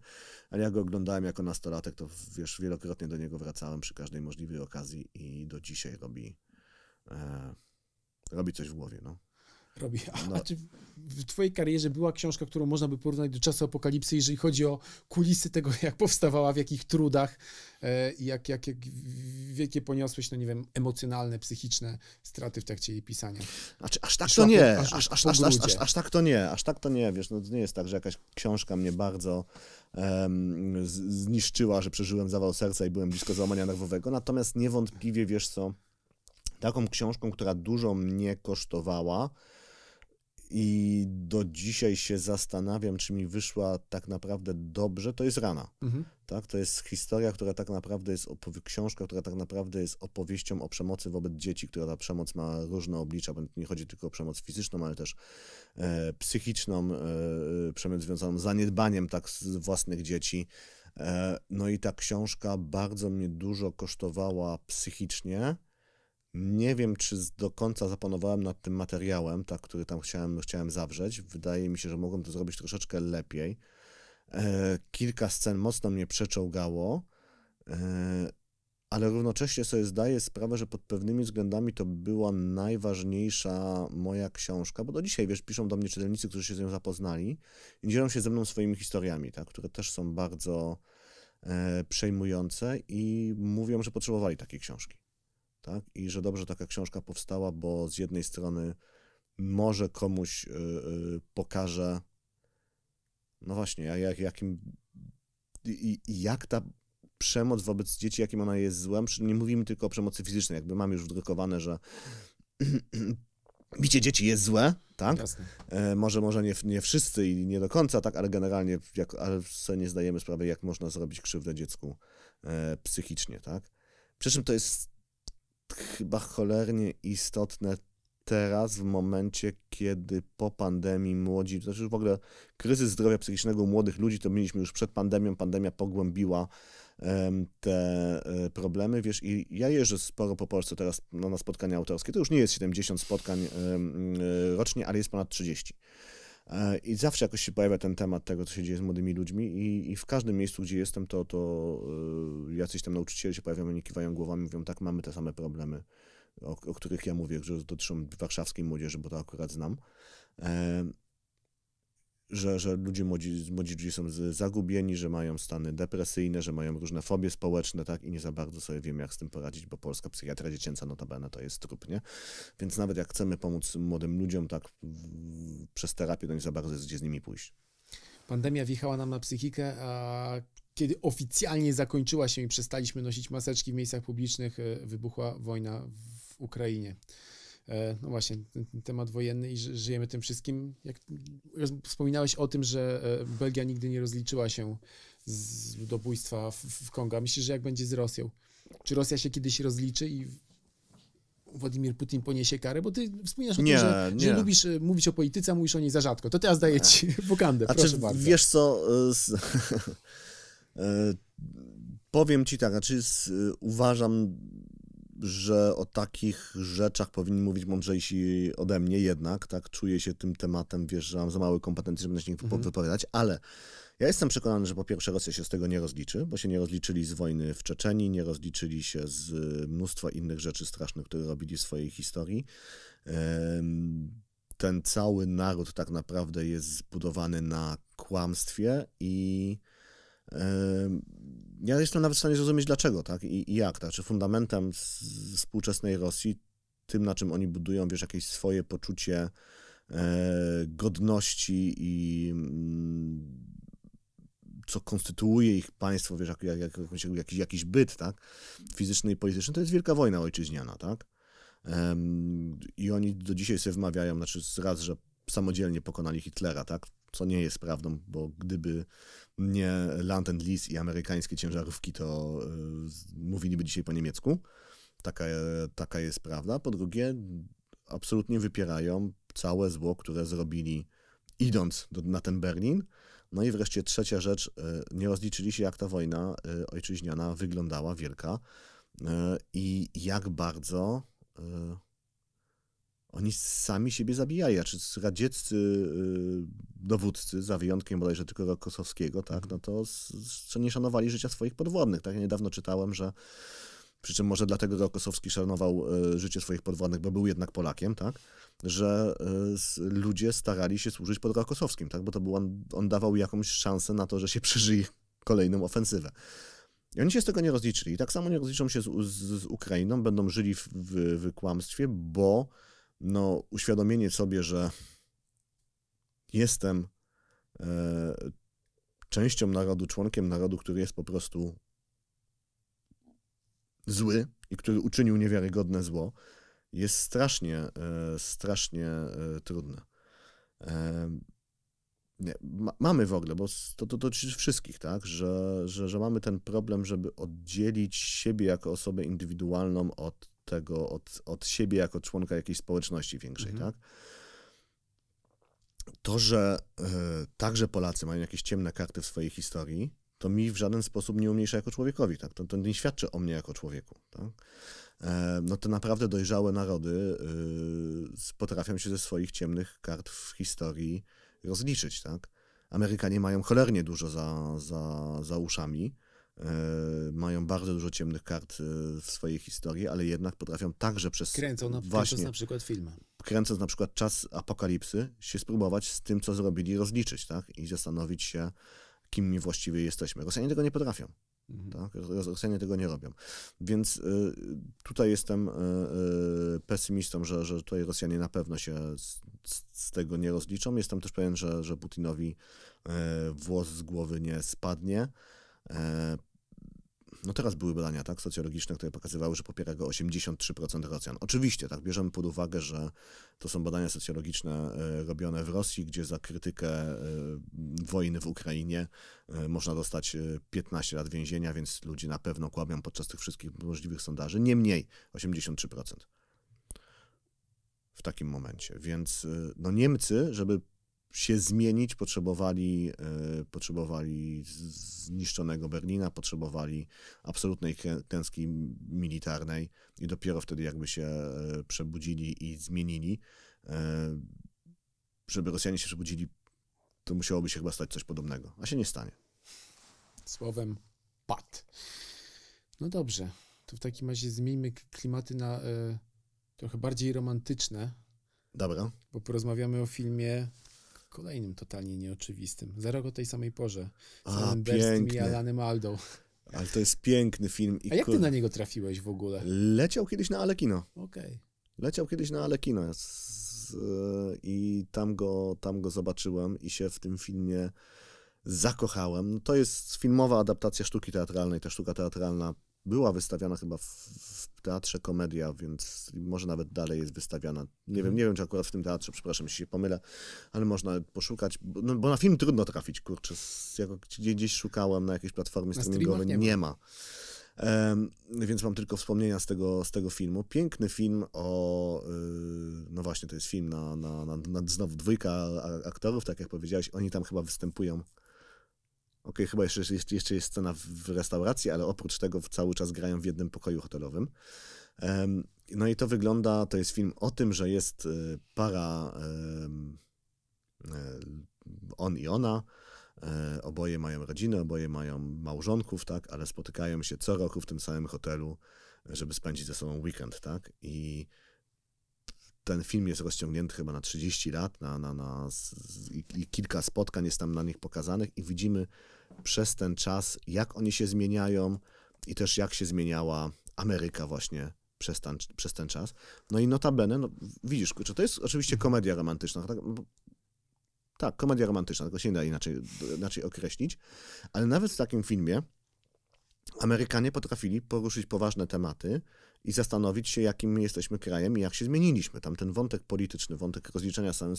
ale jak go oglądałem jako nastolatek, to wiesz, wielokrotnie do niego wracałem przy każdej możliwej okazji i do dzisiaj robi, e, robi coś w głowie, no robi. A, no. czy znaczy, w twojej karierze była książka, którą można by porównać do czasu apokalipsy, jeżeli chodzi o kulisy tego, jak powstawała, w jakich trudach, e, jak, jak, jak wielkie poniosłeś, no nie wiem, emocjonalne, psychiczne straty w trakcie jej pisania? Znaczy, aż tak to nie, aż, aż, aż, aż, aż, tak to nie, aż tak to nie, wiesz, no to nie jest tak, że jakaś książka mnie bardzo um, zniszczyła, że przeżyłem zawał serca i byłem blisko załamania nerwowego, natomiast niewątpliwie, wiesz co, taką książką, która dużo mnie kosztowała, i do dzisiaj się zastanawiam, czy mi wyszła tak naprawdę dobrze, to jest rana. Mhm. Tak? To jest historia, która tak naprawdę jest opowie- książka, która tak naprawdę jest opowieścią o przemocy wobec dzieci, która ta przemoc ma różne oblicza, bo nie chodzi tylko o przemoc fizyczną, ale też e, psychiczną, e, przemoc związaną z zaniedbaniem tak z własnych dzieci. E, no i ta książka bardzo mnie dużo kosztowała psychicznie nie wiem, czy do końca zapanowałem nad tym materiałem, tak, który tam chciałem, chciałem zawrzeć. Wydaje mi się, że mogłem to zrobić troszeczkę lepiej. E, kilka scen mocno mnie przeczołgało, e, ale równocześnie sobie zdaję sprawę, że pod pewnymi względami to była najważniejsza moja książka, bo do dzisiaj, wiesz, piszą do mnie czytelnicy, którzy się z nią zapoznali i dzielą się ze mną swoimi historiami, tak, które też są bardzo e, przejmujące i mówią, że potrzebowali takiej książki tak? I że dobrze taka książka powstała, bo z jednej strony może komuś y, y, pokaże, no właśnie, jak, jakim, i, jak ta przemoc wobec dzieci, jakim ona jest złem. Nie mówimy tylko o przemocy fizycznej, jakby mam już wdrukowane, że bicie dzieci jest złe, tak? E, może może nie, nie wszyscy i nie do końca, tak, ale generalnie jak, ale sobie nie zdajemy sprawy, jak można zrobić krzywdę dziecku e, psychicznie, tak? Przy czym to jest chyba cholernie istotne teraz, w momencie, kiedy po pandemii młodzi, to znaczy w ogóle kryzys zdrowia psychicznego u młodych ludzi, to mieliśmy już przed pandemią, pandemia pogłębiła um, te y, problemy, wiesz, i ja jeżdżę sporo po Polsce teraz no, na spotkania autorskie, to już nie jest 70 spotkań y, y, rocznie, ale jest ponad 30. E, I zawsze jakoś się pojawia ten temat tego, co się dzieje z młodymi ludźmi, i, i w każdym miejscu, gdzie jestem, to, to yy, jacyś tam nauczyciele się pojawiają, oni kiwają głowami, mówią, tak, mamy te same problemy, o, o których ja mówię, że dotyczą warszawskiej młodzieży, bo to akurat znam. E, że, że ludzie młodzi, młodzi są zagubieni, że mają stany depresyjne, że mają różne fobie społeczne, tak, i nie za bardzo sobie wiem jak z tym poradzić, bo polska psychiatra dziecięca notabene to jest trup, nie? Więc nawet jak chcemy pomóc młodym ludziom, tak, przez terapię, to nie za bardzo jest gdzie z nimi pójść. Pandemia wjechała nam na psychikę, a kiedy oficjalnie zakończyła się i przestaliśmy nosić maseczki w miejscach publicznych, e, wybuchła wojna w Ukrainie. E, no właśnie, ten, temat wojenny i żyjemy tym wszystkim. Jak wspominałeś o tym, że e, Belgia nigdy nie rozliczyła się z ludobójstwa w, w Konga. Myślisz, że jak będzie z Rosją? Czy Rosja się kiedyś rozliczy i Władimir Putin poniesie karę, bo ty wspominasz o nie, tym, że, nie. że lubisz e, mówić o polityce, a mówisz o niej za rzadko. To teraz daję ci pokandę, proszę czy, bardzo. wiesz co, powiem ci tak, znaczy uważam że o takich rzeczach powinni mówić mądrzejsi ode mnie jednak, tak? Czuję się tym tematem, wiesz, że mam za małe kompetencje, żeby na nich mhm. wypowiadać, ale ja jestem przekonany, że po pierwsze Rosja się z tego nie rozliczy, bo się nie rozliczyli z wojny w Czeczeniu, nie rozliczyli się z y, mnóstwa innych rzeczy strasznych, które robili w swojej historii. Ten cały naród tak naprawdę jest zbudowany na kłamstwie i ja jestem nawet w stanie zrozumieć dlaczego, tak, i, i jak, tak, czy fundamentem współczesnej Rosji, tym, na czym oni budują, wiesz, jakieś swoje poczucie e, godności i mm, co konstytuuje ich państwo, wiesz, jak, jak, jak, jakiś, jakiś byt, tak, fizyczny i polityczny, to jest wielka wojna ojczyźniana, tak, i oni do dzisiaj sobie wmawiają, znaczy raz, że samodzielnie pokonali Hitlera, tak, co nie jest prawdą, bo gdyby nie Land and Lease i amerykańskie ciężarówki to y, mówiliby dzisiaj po niemiecku. Taka, taka jest prawda. Po drugie, absolutnie wypierają całe zło, które zrobili idąc do, na ten Berlin. No i wreszcie trzecia rzecz, y, nie rozliczyli się jak ta wojna y, ojczyźniana wyglądała wielka i jak bardzo oni sami siebie zabijają, czy radzieccy y, dowódcy, za wyjątkiem bodajże tylko Rokosowskiego, tak, no to nie szanowali życia swoich podwodnych, tak, ja niedawno czytałem, że przy czym może dlatego Rokosowski szanował y, życie swoich podwodnych, bo był jednak Polakiem, tak, że y, ludzie starali się służyć pod Rokosowskim, tak, bo to był on, on dawał jakąś szansę na to, że się przeżyje kolejną ofensywę. I oni się z tego nie rozliczyli. I tak samo nie rozliczą się z, z, z Ukrainą, będą żyli w, w, w kłamstwie, bo no, uświadomienie sobie, że jestem e, częścią narodu, członkiem narodu, który jest po prostu zły i który uczynił niewiarygodne zło, jest strasznie, e, strasznie e, trudne. E, nie, ma, mamy w ogóle, bo to dotyczy wszystkich, tak, że, że, że mamy ten problem, żeby oddzielić siebie jako osobę indywidualną od tego, od, od siebie jako członka jakiejś społeczności większej, mhm. tak? To, że y, także Polacy mają jakieś ciemne karty w swojej historii, to mi w żaden sposób nie umniejsza jako człowiekowi, tak? To, to nie świadczy o mnie jako człowieku, tak? E, no to naprawdę dojrzałe narody y, potrafią się ze swoich ciemnych kart w historii rozliczyć, tak? Amerykanie mają cholernie dużo za, za, za uszami, E, mają bardzo dużo ciemnych kart e, w swojej historii, ale jednak potrafią także przez... Kręcą na, właśnie, na przykład filmy. Kręcąc na przykład czas apokalipsy, się spróbować z tym, co zrobili, rozliczyć, tak? I zastanowić się, kim my właściwie jesteśmy. Rosjanie tego nie potrafią. Mhm. Tak? Rosjanie tego nie robią. Więc y, tutaj jestem y, y, pesymistą, że, że tutaj Rosjanie na pewno się z, z tego nie rozliczą. Jestem też pewien, że, że Putinowi włos z głowy nie spadnie. E, no teraz były badania tak, socjologiczne, które pokazywały, że popiera go 83% Rosjan. Oczywiście, tak, bierzemy pod uwagę, że to są badania socjologiczne e, robione w Rosji, gdzie za krytykę e, wojny w Ukrainie można dostać 15 lat więzienia, więc ludzie na pewno kłamią podczas tych wszystkich możliwych sondaży. Niemniej 83% w takim momencie. Więc no Niemcy, żeby się zmienić, potrzebowali, e, potrzebowali zniszczonego Berlina, potrzebowali absolutnej klęski militarnej i dopiero wtedy jakby się e, przebudzili i zmienili. E, żeby Rosjanie się przebudzili, to musiałoby się chyba stać coś podobnego, a się nie stanie. Słowem pat. No dobrze, to w takim razie zmieńmy klimaty na y, trochę bardziej romantyczne. Dobra. Bo porozmawiamy o filmie Kolejnym totalnie nieoczywistym. zaraz o tej samej porze. Z A, Alan piękny. i Alanem Aldo. Ale to jest piękny film. I A jak ty na niego trafiłeś w ogóle? Leciał kiedyś na Alekino. Okej. Okay. Leciał kiedyś na Alekino i tam go, tam go zobaczyłem i się w tym filmie zakochałem. No to jest filmowa adaptacja sztuki teatralnej. Ta sztuka teatralna była wystawiana chyba w, w, teatrze komedia, więc może nawet dalej jest wystawiana. Nie wiem, mhm. nie wiem, czy akurat w tym teatrze, przepraszam, jeśli się pomylę, ale można poszukać, bo, no, bo na film trudno trafić, kurczę. Jak gdzieś szukałem na jakiejś platformie streamingowej, nie, nie, ma. ma. Um, więc mam tylko wspomnienia z tego, z tego filmu. Piękny film o. Yy, no właśnie, to jest film na, na, na, na znowu dwójka aktorów, tak jak powiedziałeś. Oni tam chyba występują OK, chyba jeszcze, jeszcze jest scena w restauracji, ale oprócz tego cały czas grają w jednym pokoju hotelowym. No i to wygląda, to jest film o tym, że jest e, para, e, on i ona, e, oboje mają rodzinę, oboje mają małżonków, tak, ale spotykają się co roku w tym samym hotelu, żeby spędzić ze sobą weekend, tak, i ten film jest rozciągnięty chyba na 30 lat, na, na, na, i kilka spotkań jest tam na nich pokazanych i widzimy przez ten czas, jak oni się zmieniają i też jak się zmieniała Ameryka właśnie przez ten, przez ten czas. No i notabene, no, widzisz, kurczę, to jest oczywiście komedia romantyczna. Tak? tak, komedia romantyczna, tego się nie da inaczej, inaczej określić. Ale nawet w takim filmie Amerykanie potrafili poruszyć poważne tematy i zastanowić się, jakim jesteśmy krajem i jak się zmieniliśmy. Tam ten wątek polityczny, wątek rozliczenia samym,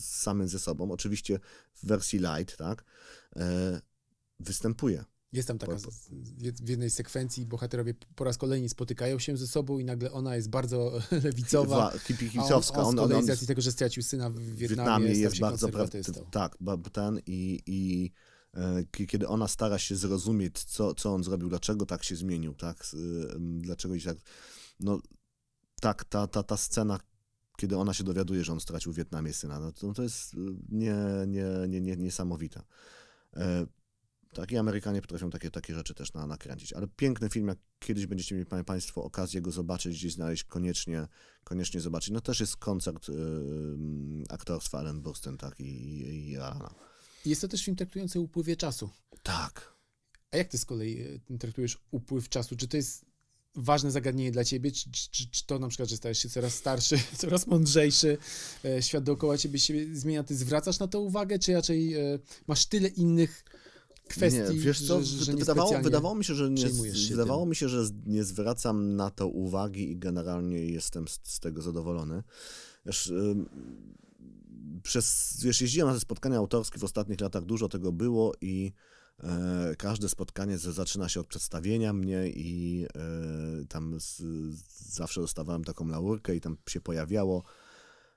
samym ze sobą, oczywiście w wersji light, tak? E, występuje. Jestem taka z, w jednej sekwencji bohaterowie po raz kolejny spotykają się ze sobą i nagle ona jest bardzo lewicowa. Hipisowska. On, on, on, on, z tego, że stracił syna w Wietnamie, Wietnamie jest, jest bardzo prawdystą. Tak, ten i, i e, kiedy ona stara się zrozumieć, co, co on zrobił, dlaczego tak się zmienił, tak, dlaczego i tak, no tak, ta, ta, ta scena, kiedy ona się dowiaduje, że on stracił w Wietnamie syna, no to, to jest nie, nie, nie, nie, niesamowita. E, tak, i Amerykanie potrafią takie, takie rzeczy też na, nakręcić. Ale piękny film, jak kiedyś będziecie mieli Państwo okazję go zobaczyć i znaleźć, koniecznie, koniecznie zobaczyć. No też jest koncert y, y, aktorstwa Ellen Burstyn, tak, i, i, i Jest to też film traktujący o upływie czasu. Tak. A jak ty z kolei y, traktujesz upływ czasu? Czy to jest ważne zagadnienie dla ciebie? Czy, czy, czy, to na przykład, że stajesz się coraz starszy, coraz mądrzejszy, e, świat dookoła ciebie się zmienia, ty zwracasz na to uwagę, czy raczej e, masz tyle innych kwestii. Nie, wiesz co, że, że wydawało, wydawało, mi się, że nie, wydawało tym. mi się, że nie zwracam na to uwagi i generalnie jestem z, z tego zadowolony. Wiesz, przez, wiesz, jeździłem na te spotkania autorskie w ostatnich latach, dużo tego było i e, każde spotkanie z, zaczyna się od przedstawienia mnie i e, tam z, zawsze dostawałem taką laurkę i tam się pojawiało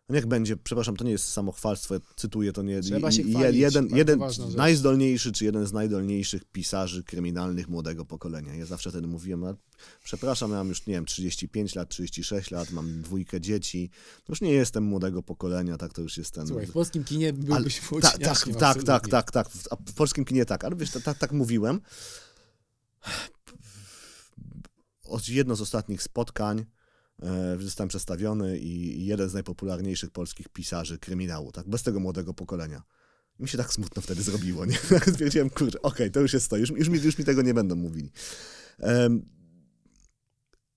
no niech będzie, przepraszam, to nie jest samochwalstwo, cytuję, to nie Trzeba się chwalić, jeden, jeden najzdolniejszy, czy jeden z najdolniejszych pisarzy kryminalnych młodego pokolenia. Ja zawsze wtedy mówiłem, a, przepraszam, ja mam już, nie wiem, 35 lat, 36 lat, mam dwójkę dzieci, już nie jestem młodego pokolenia, tak to już jest ten... Słuchaj, w polskim kinie byłbyś ale, ta, tak, tak, tak, absolutnie. tak, tak, tak, tak, w, polskim kinie tak, ale wiesz, tak, tak, mówiłem. Od jedno z ostatnich spotkań, E, zostałem przestawiony i jeden z najpopularniejszych polskich pisarzy kryminału, tak, bez tego młodego pokolenia. mi się tak smutno wtedy zrobiło, nie? Tak stwierdziłem, kurczę, okej, okay, to już jest to, już, już, mi, już mi tego nie będą mówili. Um,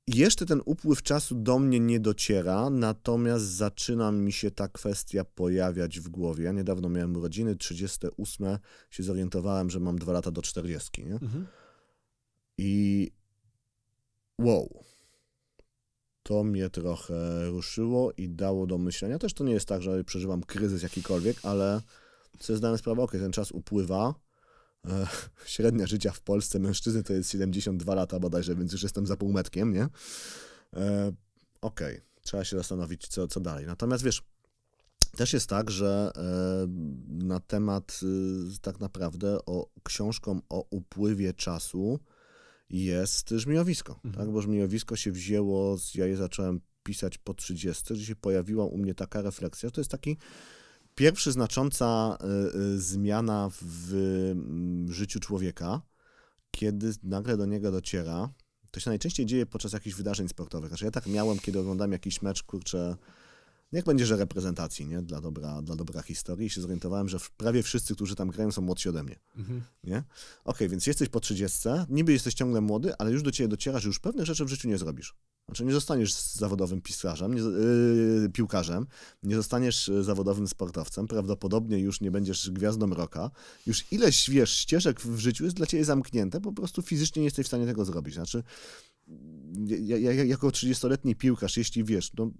jeszcze ten upływ czasu do mnie nie dociera, natomiast zaczyna mi się ta kwestia pojawiać w głowie. Ja niedawno miałem urodziny, 38, się zorientowałem, że mam dwa lata do 40, nie? Mhm. I wow, to mnie trochę ruszyło i dało do myślenia. Też to nie jest tak, że przeżywam kryzys jakikolwiek, ale sobie zdałem sprawę, ok, ten czas upływa. E, średnia życia w Polsce mężczyzny to jest 72 lata bodajże, więc już jestem za półmetkiem, nie? E, okej, okay. trzeba się zastanowić, co, co dalej. Natomiast wiesz, też jest tak, że e, na temat y, tak naprawdę o książką o upływie czasu jest żmiowisko, tak? mhm. tak? bo żmiowisko się wzięło, z, ja je zacząłem pisać po 30, że się pojawiła u mnie taka refleksja, to jest taki pierwszy znacząca y, y, zmiana w mm, życiu człowieka, kiedy nagle do niego dociera, to się najczęściej dzieje podczas jakichś wydarzeń sportowych. Znaczy ja tak miałem, kiedy oglądam jakiś mecz, kurczę, Niech będzie, że reprezentacji, nie? Dla dobra, dla dobra historii. I się zorientowałem, że prawie wszyscy, którzy tam grają, są młodsi ode mnie. Mhm. Nie? Okej, okay, więc jesteś po 30, niby jesteś ciągle młody, ale już do ciebie docierasz, że już pewne rzeczy w życiu nie zrobisz. Znaczy nie zostaniesz zawodowym pisarzem, nie, yy, piłkarzem, nie zostaniesz yy, zawodowym sportowcem, prawdopodobnie już nie będziesz gwiazdą roka. Już ileś, wiesz, ścieżek w życiu jest dla ciebie zamknięte, po prostu fizycznie nie jesteś w stanie tego zrobić. Znaczy, ja, ja, jako 30-letni piłkarz, jeśli wiesz, no,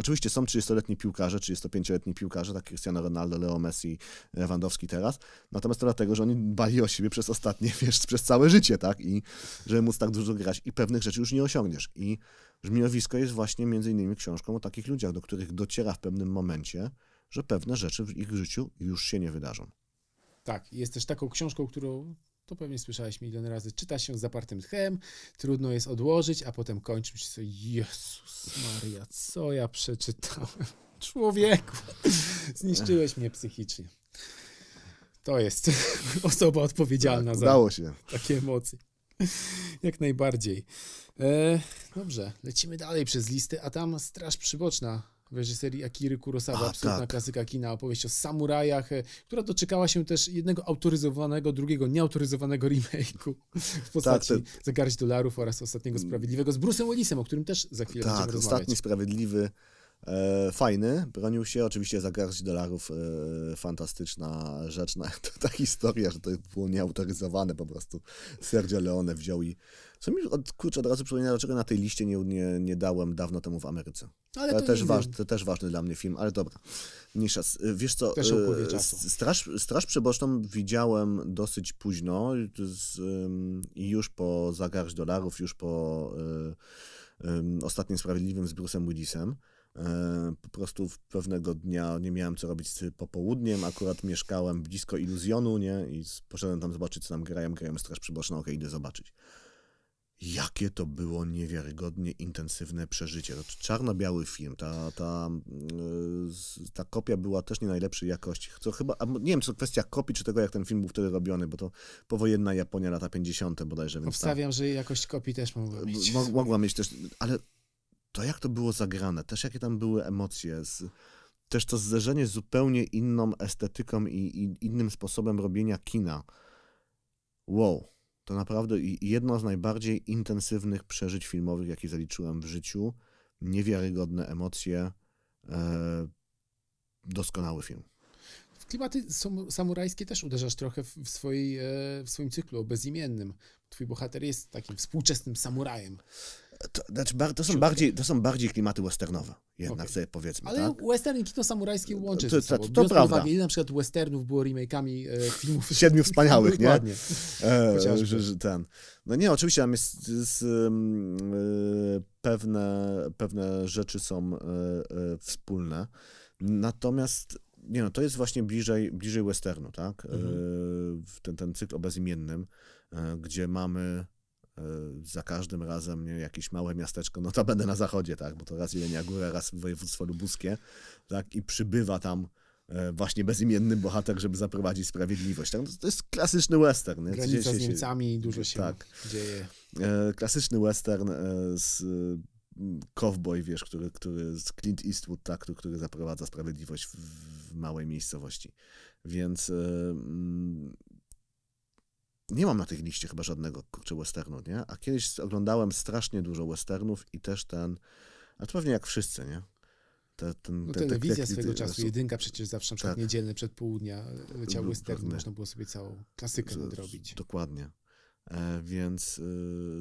Oczywiście są 30-letni piłkarze, 35-letni piłkarze, tak Cristiano Ronaldo, Leo Messi, Lewandowski teraz, natomiast to dlatego, że oni bali o siebie przez ostatnie, wiesz, przez całe życie, tak? I żeby móc tak dużo grać i pewnych rzeczy już nie osiągniesz. I Żmiowisko jest właśnie między innymi książką o takich ludziach, do których dociera w pewnym momencie, że pewne rzeczy w ich życiu już się nie wydarzą. Tak, jest też taką książką, którą to pewnie słyszałeś milion razy, czyta się z zapartym tchem, trudno jest odłożyć, a potem kończyć sobie, Jezus Maria, co ja przeczytałem? Człowieku, zniszczyłeś mnie psychicznie. To jest osoba odpowiedzialna tak, za się. takie emocje. Jak najbardziej. E, dobrze, lecimy dalej przez listy, a tam Straż Przyboczna reżyserii Akiry Kurosawa, absolutna tak. klasyka kina, opowieść o samurajach, e, która doczekała się też jednego autoryzowanego, drugiego nieautoryzowanego remake'u w tak, postaci tak, dolarów oraz ostatniego mm. Sprawiedliwego z Bruce'em Willisem, o którym też za chwilę tak, będziemy rozmawiać. Tak, ostatni Sprawiedliwy E, fajny, bronił się oczywiście za garść dolarów. E, fantastyczna rzecz. No, to ta historia, że to było nieautoryzowane, po prostu Sergio Leone wziął i co mi od, kurczę od razu przypomina, dlaczego na tej liście nie, nie, nie dałem dawno temu w Ameryce. Ale to, to też, waż, to też ważny dla mnie film, ale dobra. Mniejsza, wiesz co, też e, straż, straż Przyboczną widziałem dosyć późno i już po Zagarść Dolarów, już po e, Ostatnim Sprawiedliwym z Bruce'em Willisem. E, po prostu pewnego dnia nie miałem co robić z popołudniem, akurat mieszkałem blisko Iluzjonu, nie, i poszedłem tam zobaczyć, co tam grają, grają Straż Przyboczną, okej, okay, idę zobaczyć jakie to było niewiarygodnie intensywne przeżycie. To czarno-biały film, ta, ta, mm, ta kopia była też nie najlepszej jakości. Co chyba, nie wiem, czy to kwestia kopii, czy tego, jak ten film był wtedy robiony, bo to powojenna Japonia, lata 50. bodajże. Tak. Obstawiam, tam, że jakość kopii też mogła mieć. Mo, mogła mieć też, ale to jak to było zagrane, też jakie tam były emocje, z, też to zderzenie z zupełnie inną estetyką i, i innym sposobem robienia kina. Wow to naprawdę jedno z najbardziej intensywnych przeżyć filmowych, jakie zaliczyłem w życiu. Niewiarygodne emocje, e, doskonały film. W klimaty samurajskie też uderzasz trochę w, swojej, e, w swoim cyklu bezimiennym. Twój bohater jest takim współczesnym samurajem. To, znaczy, to, są bardziej, to są bardziej klimaty westernowe, jednak okay. sobie powiedzmy. Ale tak? western i kino samurajskie łączy to, to, to, to prawda. Uwagę, na przykład westernów było remake'ami e, filmów... Siedmiu wspaniałych, nie? Dokładnie. E, ten. No nie, oczywiście tam jest, jest pewne, pewne rzeczy są e, e, wspólne, natomiast nie no, to jest właśnie bliżej, bliżej westernu, tak? E, mhm. ten, ten cykl o bezimiennym, gdzie mamy E, za każdym razem nie, jakieś małe miasteczko, no to będę na zachodzie, tak, bo to raz Jelenia Góra, raz województwo lubuskie, tak, i przybywa tam e, właśnie bezimienny bohater, żeby zaprowadzić sprawiedliwość. Tak? No to jest klasyczny western. Nie? Granica się, z Niemcami, dużo się tak. dzieje. E, klasyczny western z mm, cowboy, wiesz, który, który z Clint Eastwood, tak, który zaprowadza sprawiedliwość w, w małej miejscowości. Więc mm, nie mam na tych liście chyba żadnego kurczę westernu, nie? A kiedyś oglądałem strasznie dużo westernów i też ten, a to pewnie jak wszyscy, nie? Te, ten, no, te, telewizja te czasu, jedynka przecież zawsze, tak. niedzielny przed południa leciał mm, western, można było sobie całą klasykę zrobić. Dokładnie. E, więc y,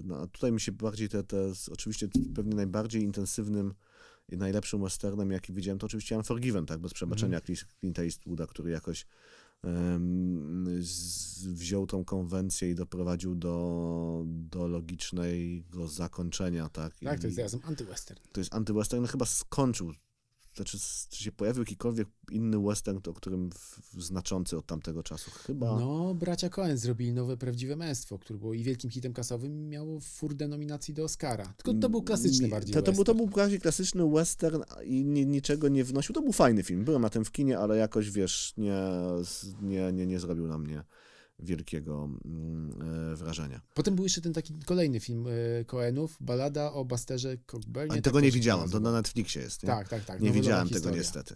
no, tutaj mi się bardziej te, te oczywiście pewnie najbardziej intensywnym i najlepszym westernem, jaki widziałem, to oczywiście Unforgiven, tak, bez przebaczenia mm. Clint Eastwooda, który jakoś wziął tą konwencję i doprowadził do, do logicznego zakończenia, tak? tak, to jest zarazem antywestern. To jest antywestern, no chyba skończył znaczy, czy się pojawił jakikolwiek inny western, o którym w, znaczący od tamtego czasu chyba? No, bracia Cohen zrobili nowe Prawdziwe Męstwo, które było i wielkim hitem kasowym, miało furdę nominacji do Oscara. Tylko to był klasyczny nie, bardziej to, to, był, to był bardziej klasyczny western i ni, niczego nie wnosił. To był fajny film, byłem na tym w kinie, ale jakoś, wiesz, nie, nie, nie, nie zrobił na mnie wielkiego mm, e, wrażenia. Potem był jeszcze ten taki kolejny film e, Coenów, Balada o Basterze Cockburnie. Ale tak tego nie widziałem, to na Netflixie jest. Nie? Tak, tak, tak. Nie widziałem tego niestety.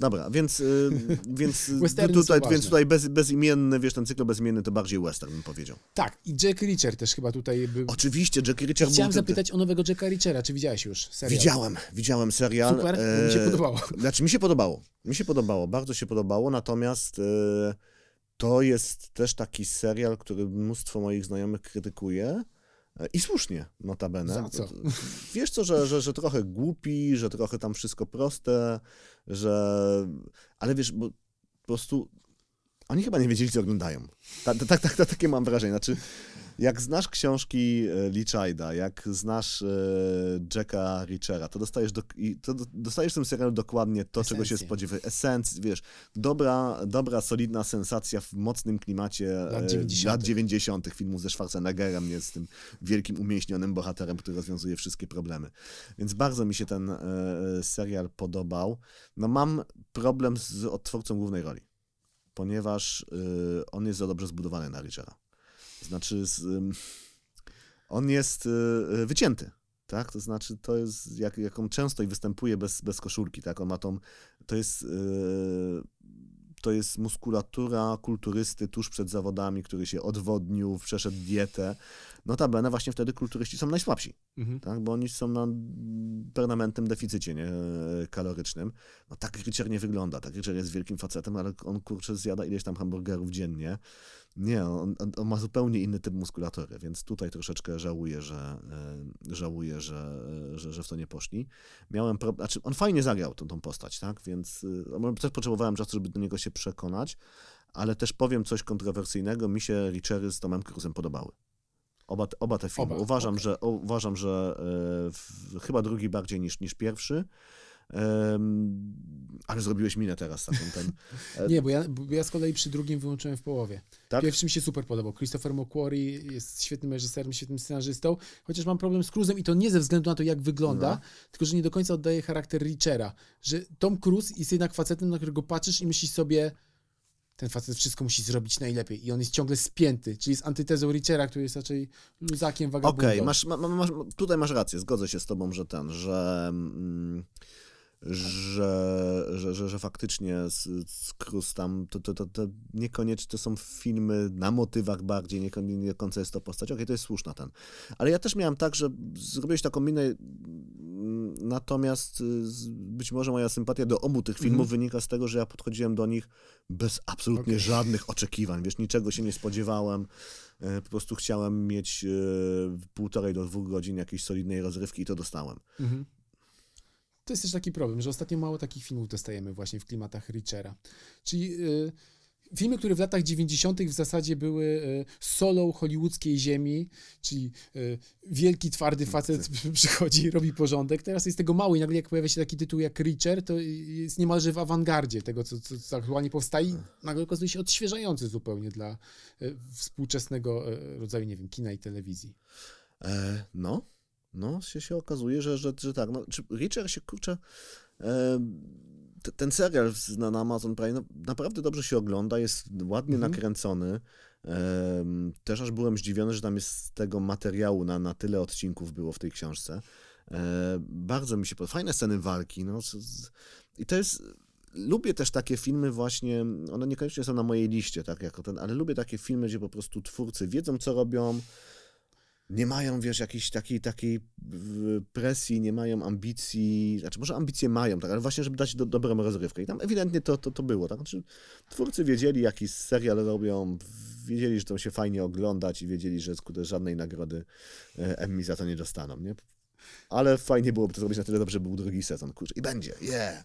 Dobra, więc, e, więc, tutaj, więc tutaj bez, bezimienny, wiesz, ten cykl bezimienny to bardziej western, bym powiedział. Tak, i Jack Reacher też chyba tutaj był. Oczywiście, Jack Reacher Chciałem był... zapytać o nowego Jacka Reachera, czy widziałeś już serial? Widziałem, widziałem serial. Super, e... mi się podobało. Znaczy, mi się podobało, mi się podobało, bardzo się podobało, natomiast... E to jest też taki serial, który mnóstwo moich znajomych krytykuje. E, I słusznie, notabene. Za co? Wiesz co, że, że, że trochę głupi, że trochę tam wszystko proste, że... Ale wiesz, bo po prostu oni chyba nie wiedzieli, co oglądają. Tak, tak, ta, ta, takie mam wrażenie. Znaczy, jak znasz książki e, Lichajda, jak znasz e, Jacka Richera, to dostajesz, do, to dostajesz w tym serialu dokładnie to, czego się spodziewa. Esenc, wiesz, dobra, dobra, solidna sensacja w mocnym klimacie e, lat 90. lat 90. filmu ze Schwarzeneggerem, jest tym wielkim, umięśnionym bohaterem, który rozwiązuje wszystkie problemy. Więc bardzo mi się ten serial podobał. No mam problem z odtwórcą głównej roli ponieważ on jest za dobrze zbudowany na Richera. Znaczy, z, on jest y, y, wycięty. Tak? To znaczy, to jest, jak, jak on często i występuje bez, bez koszulki, tak? On ma tą, to jest, y, to jest muskulatura kulturysty tuż przed zawodami, który się odwodnił, przeszedł dietę. Notabene właśnie wtedy kulturyści są najsłabsi, mhm. tak? bo oni są na permanentnym deficycie nie? kalorycznym. No tak Richard nie wygląda, tak Richard jest wielkim facetem, ale on kurczę zjada ileś tam hamburgerów dziennie. Nie, on, on, ma zupełnie inny typ muskulatury, więc tutaj troszeczkę żałuję, że, e, żałuję, że, e, że, że w to nie poszli. Miałem pro... znaczy, on fajnie zagrał tą, tą postać, tak? Więc e, no, też potrzebowałem czasu, żeby do niego się przekonać, ale też powiem coś kontrowersyjnego. Mi się Richery z Tomem Cruzem podobały. Oba, oba te filmy. Oba, uważam, okay. że, uważam, że w, chyba drugi bardziej niż, niż pierwszy. Um, ale zrobiłeś minę teraz taką ten. nie, bo ja, bo ja z kolei przy drugim wyłączyłem w połowie. Tak? Pierwszym się super podobał. Christopher McQuarrie jest świetnym reżyserem, świetnym scenarzystą, chociaż mam problem z Cruzem i to nie ze względu na to, jak wygląda, no. tylko że nie do końca oddaje charakter Richera. Że Tom Cruise jest jednak facetem, na którego patrzysz i myślisz sobie, ten facet wszystko musi zrobić najlepiej i on jest ciągle spięty, czyli jest antytezą Richera, który jest raczej luzakiem, wagabundą. Okej, okay, masz, ma, ma, masz, tutaj masz rację, zgodzę się z tobą, że ten, że... Mm, że, że, że, że faktycznie Cruz tam, to, to, to, to, niekoniecznie to są filmy na motywach bardziej, niekoniecznie nie końca jest to postać. Okej, okay, to jest słuszna ten. Ale ja też miałem tak, że zrobiłeś taką minę, mm, natomiast y, być może moja sympatia do obu tych filmów mm wynika z tego, że ja podchodziłem do nich bez absolutnie okay. żadnych oczekiwań, wiesz, niczego się nie spodziewałem. E, po prostu chciałem mieć e, półtorej do dwóch godzin jakiejś solidnej rozrywki i to dostałem. Mhm. To jest też taki problem, że ostatnio mało takich filmów dostajemy właśnie w klimatach Richera. Czyli y, filmy, które w latach 90. w zasadzie były y, solą hollywoodzkiej ziemi, czyli y, wielki, twardy facet przychodzi i robi porządek. Teraz jest tego mało i nagle jak pojawia się taki tytuł jak Richard, to jest niemalże w awangardzie tego, co, co, co aktualnie powstaje i tak. nagle okazuje się odświeżający zupełnie dla y, współczesnego y, rodzaju, nie wiem, kina i telewizji. E, no, no, się, się okazuje, że, że, że tak. No, czy Richard się kurczę. E, ten serial na, na Amazon Prime no, naprawdę dobrze się ogląda, jest ładnie mhm. nakręcony. E, też aż byłem zdziwiony, że tam jest z tego materiału na, na tyle odcinków było w tej książce. E, bardzo mi się podoba. Fajne sceny walki. No. I to jest. Lubię też takie filmy, właśnie. One niekoniecznie są na mojej liście, tak jako ten, ale lubię takie filmy, gdzie po prostu twórcy wiedzą, co robią nie mają, wiesz, jakiejś takiej, takiej presji, nie mają ambicji, znaczy może ambicje mają, tak, ale właśnie, żeby dać do, dobrą rozrywkę. I tam ewidentnie to, to, to było, tak, znaczy twórcy wiedzieli, jaki serial robią, wiedzieli, że to się fajnie oglądać i wiedzieli, że skutek żadnej nagrody e, Emmy za to nie dostaną, nie? Ale fajnie byłoby to zrobić na tyle dobrze, żeby był drugi sezon, kurczę, i będzie, yeah!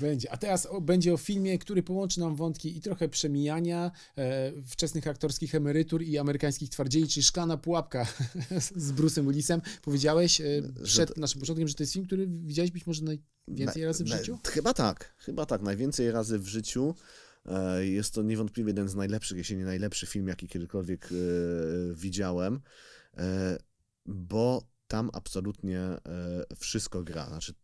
Będzie. A teraz o, będzie o filmie, który połączy nam wątki i trochę przemijania, e, wczesnych aktorskich emerytur i amerykańskich twardzieli, czy Szklana Pułapka z Bruce'em Willisem. Powiedziałeś e, przed to... naszym początkiem, że to jest film, który widziałeś być może najwięcej na, razy w na, życiu? Chyba tak, chyba tak. Najwięcej razy w życiu. E, jest to niewątpliwie jeden z najlepszych, jeśli nie najlepszy film, jaki kiedykolwiek e, widziałem, e, bo tam absolutnie e, wszystko gra. Znaczy,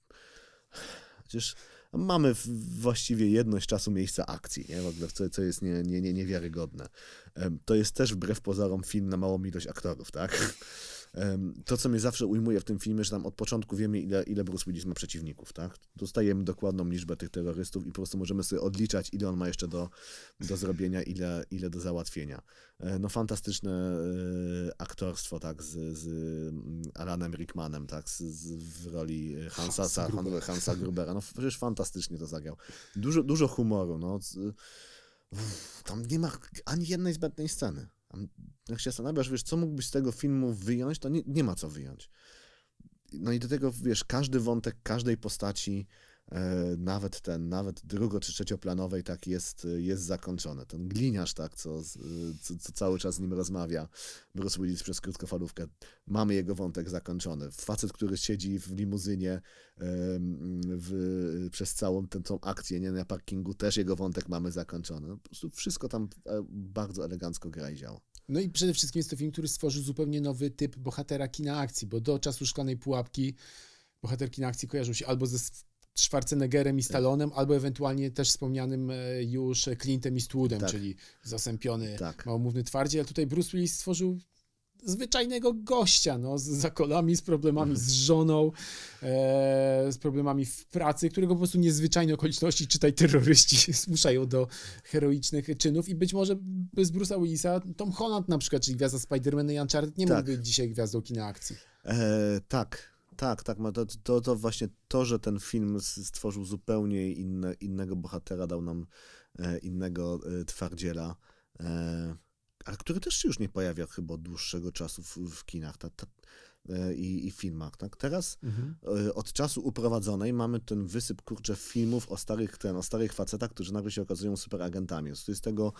przecież mamy właściwie jedność czasu miejsca akcji, nie? w ogóle, co, co jest nie, nie, nie, niewiarygodne. To jest też wbrew pozorom film na małą ilość aktorów, tak? to, co mnie zawsze ujmuje w tym filmie, że tam od początku wiemy, ile, ile Bruce Willis ma przeciwników, tak? Dostajemy dokładną liczbę tych terrorystów i po prostu możemy sobie odliczać, ile on ma jeszcze do, do zrobienia, ile, ile do załatwienia. E, no fantastyczne e, aktorstwo, tak, z, z mm, Alanem Rickmanem, tak, z, z w roli e, Hansa, Hansa, Gruber. Hansa Grubera. No przecież fantastycznie to zagrał. Dużo, dużo humoru, no. Tam nie ma ani jednej zbędnej sceny jak się zastanawiasz, wiesz, co mógłbyś z tego filmu wyjąć, to nie, nie ma co wyjąć. No i do tego, wiesz, każdy wątek każdej postaci E, nawet ten, nawet drugo czy trzecioplanowej tak jest, jest zakończone. Ten gliniarz tak, co, co, co, cały czas z nim rozmawia, Bruce Willis przez krótkofalówkę, mamy jego wątek zakończony. Facet, który siedzi w limuzynie w, przez całą tę tą akcję, nie na parkingu, też jego wątek mamy zakończony. No, po prostu wszystko tam e, bardzo elegancko gra i działa. No i przede wszystkim jest to film, który stworzył zupełnie nowy typ bohatera kina akcji, bo do czasu Szklanej Pułapki bohaterki na akcji kojarzą się albo ze Schwarzeneggerem i tak. Stallonem, albo ewentualnie też wspomnianym e, już Clintem i Stwoodem, tak. czyli zasępiony, tak. małomówny ale Tutaj Bruce Willis stworzył zwyczajnego gościa, no, z zakolami, z problemami z mhm. żoną, e, z problemami w pracy, którego po prostu niezwyczajne okoliczności, czytaj terroryści, zmuszają do heroicznych czynów i być może bez Bruce'a Willisa Tom Holland na przykład, czyli gwiazda Spidermana i Uncharted nie tak. mógłby dzisiaj gwiazdą kina akcji. E, tak, tak, tak. To, to, to właśnie to, że ten film stworzył zupełnie inne, innego bohatera, dał nam e, innego e, twardziela, e, a który też się już nie pojawia chyba od dłuższego czasu w, w kinach. Ta, ta, i, i, filmach. Tak? Teraz mhm. od czasu uprowadzonej mamy ten wysyp kurcze filmów o starych, ten, o starych facetach, którzy nagle się okazują superagentami. agentami. tego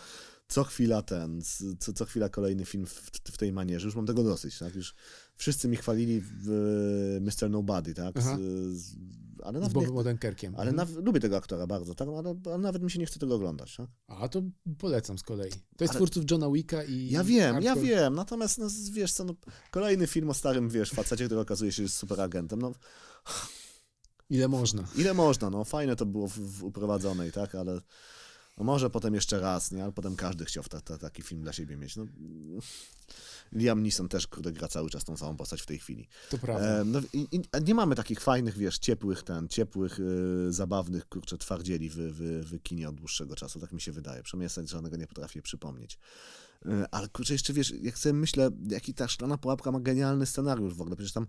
co chwila ten, co, co chwila kolejny film w, w tej manierze. Już mam tego dosyć. Tak? Już wszyscy mi chwalili w Mr. Nobody, tak? Z, z, ale nawet z Bobem Odenkerkiem. Ale mhm. na, lubię tego aktora bardzo, tak? No, ale, ale, nawet mi się nie chce tego oglądać, tak? A, to polecam z kolei. To jest ale... twórców Johna Wicka i... Ja wiem, Hardcore. ja wiem, natomiast no, wiesz co, no, kolejny film o starym, wiesz, facecie, który okazuje się superagentem, no... Ile można. Ile można, no. Fajne to było w, w uprowadzonej, tak? Ale... No może potem jeszcze raz, nie? Ale potem każdy chciał ta, ta, taki film dla siebie mieć. No. Liam Neeson też, kurde, gra cały czas tą samą postać w tej chwili. To prawda. E, no, i, i, nie mamy takich fajnych, wiesz, ciepłych ten, ciepłych, y, zabawnych, kurczę, twardzieli w, w, w kinie od dłuższego czasu, tak mi się wydaje. Przynajmniej ja żadnego nie potrafię przypomnieć. E, ale kurczę, jeszcze wiesz, jak sobie myślę, jaki ta szklana pułapka ma genialny scenariusz w ogóle, przecież tam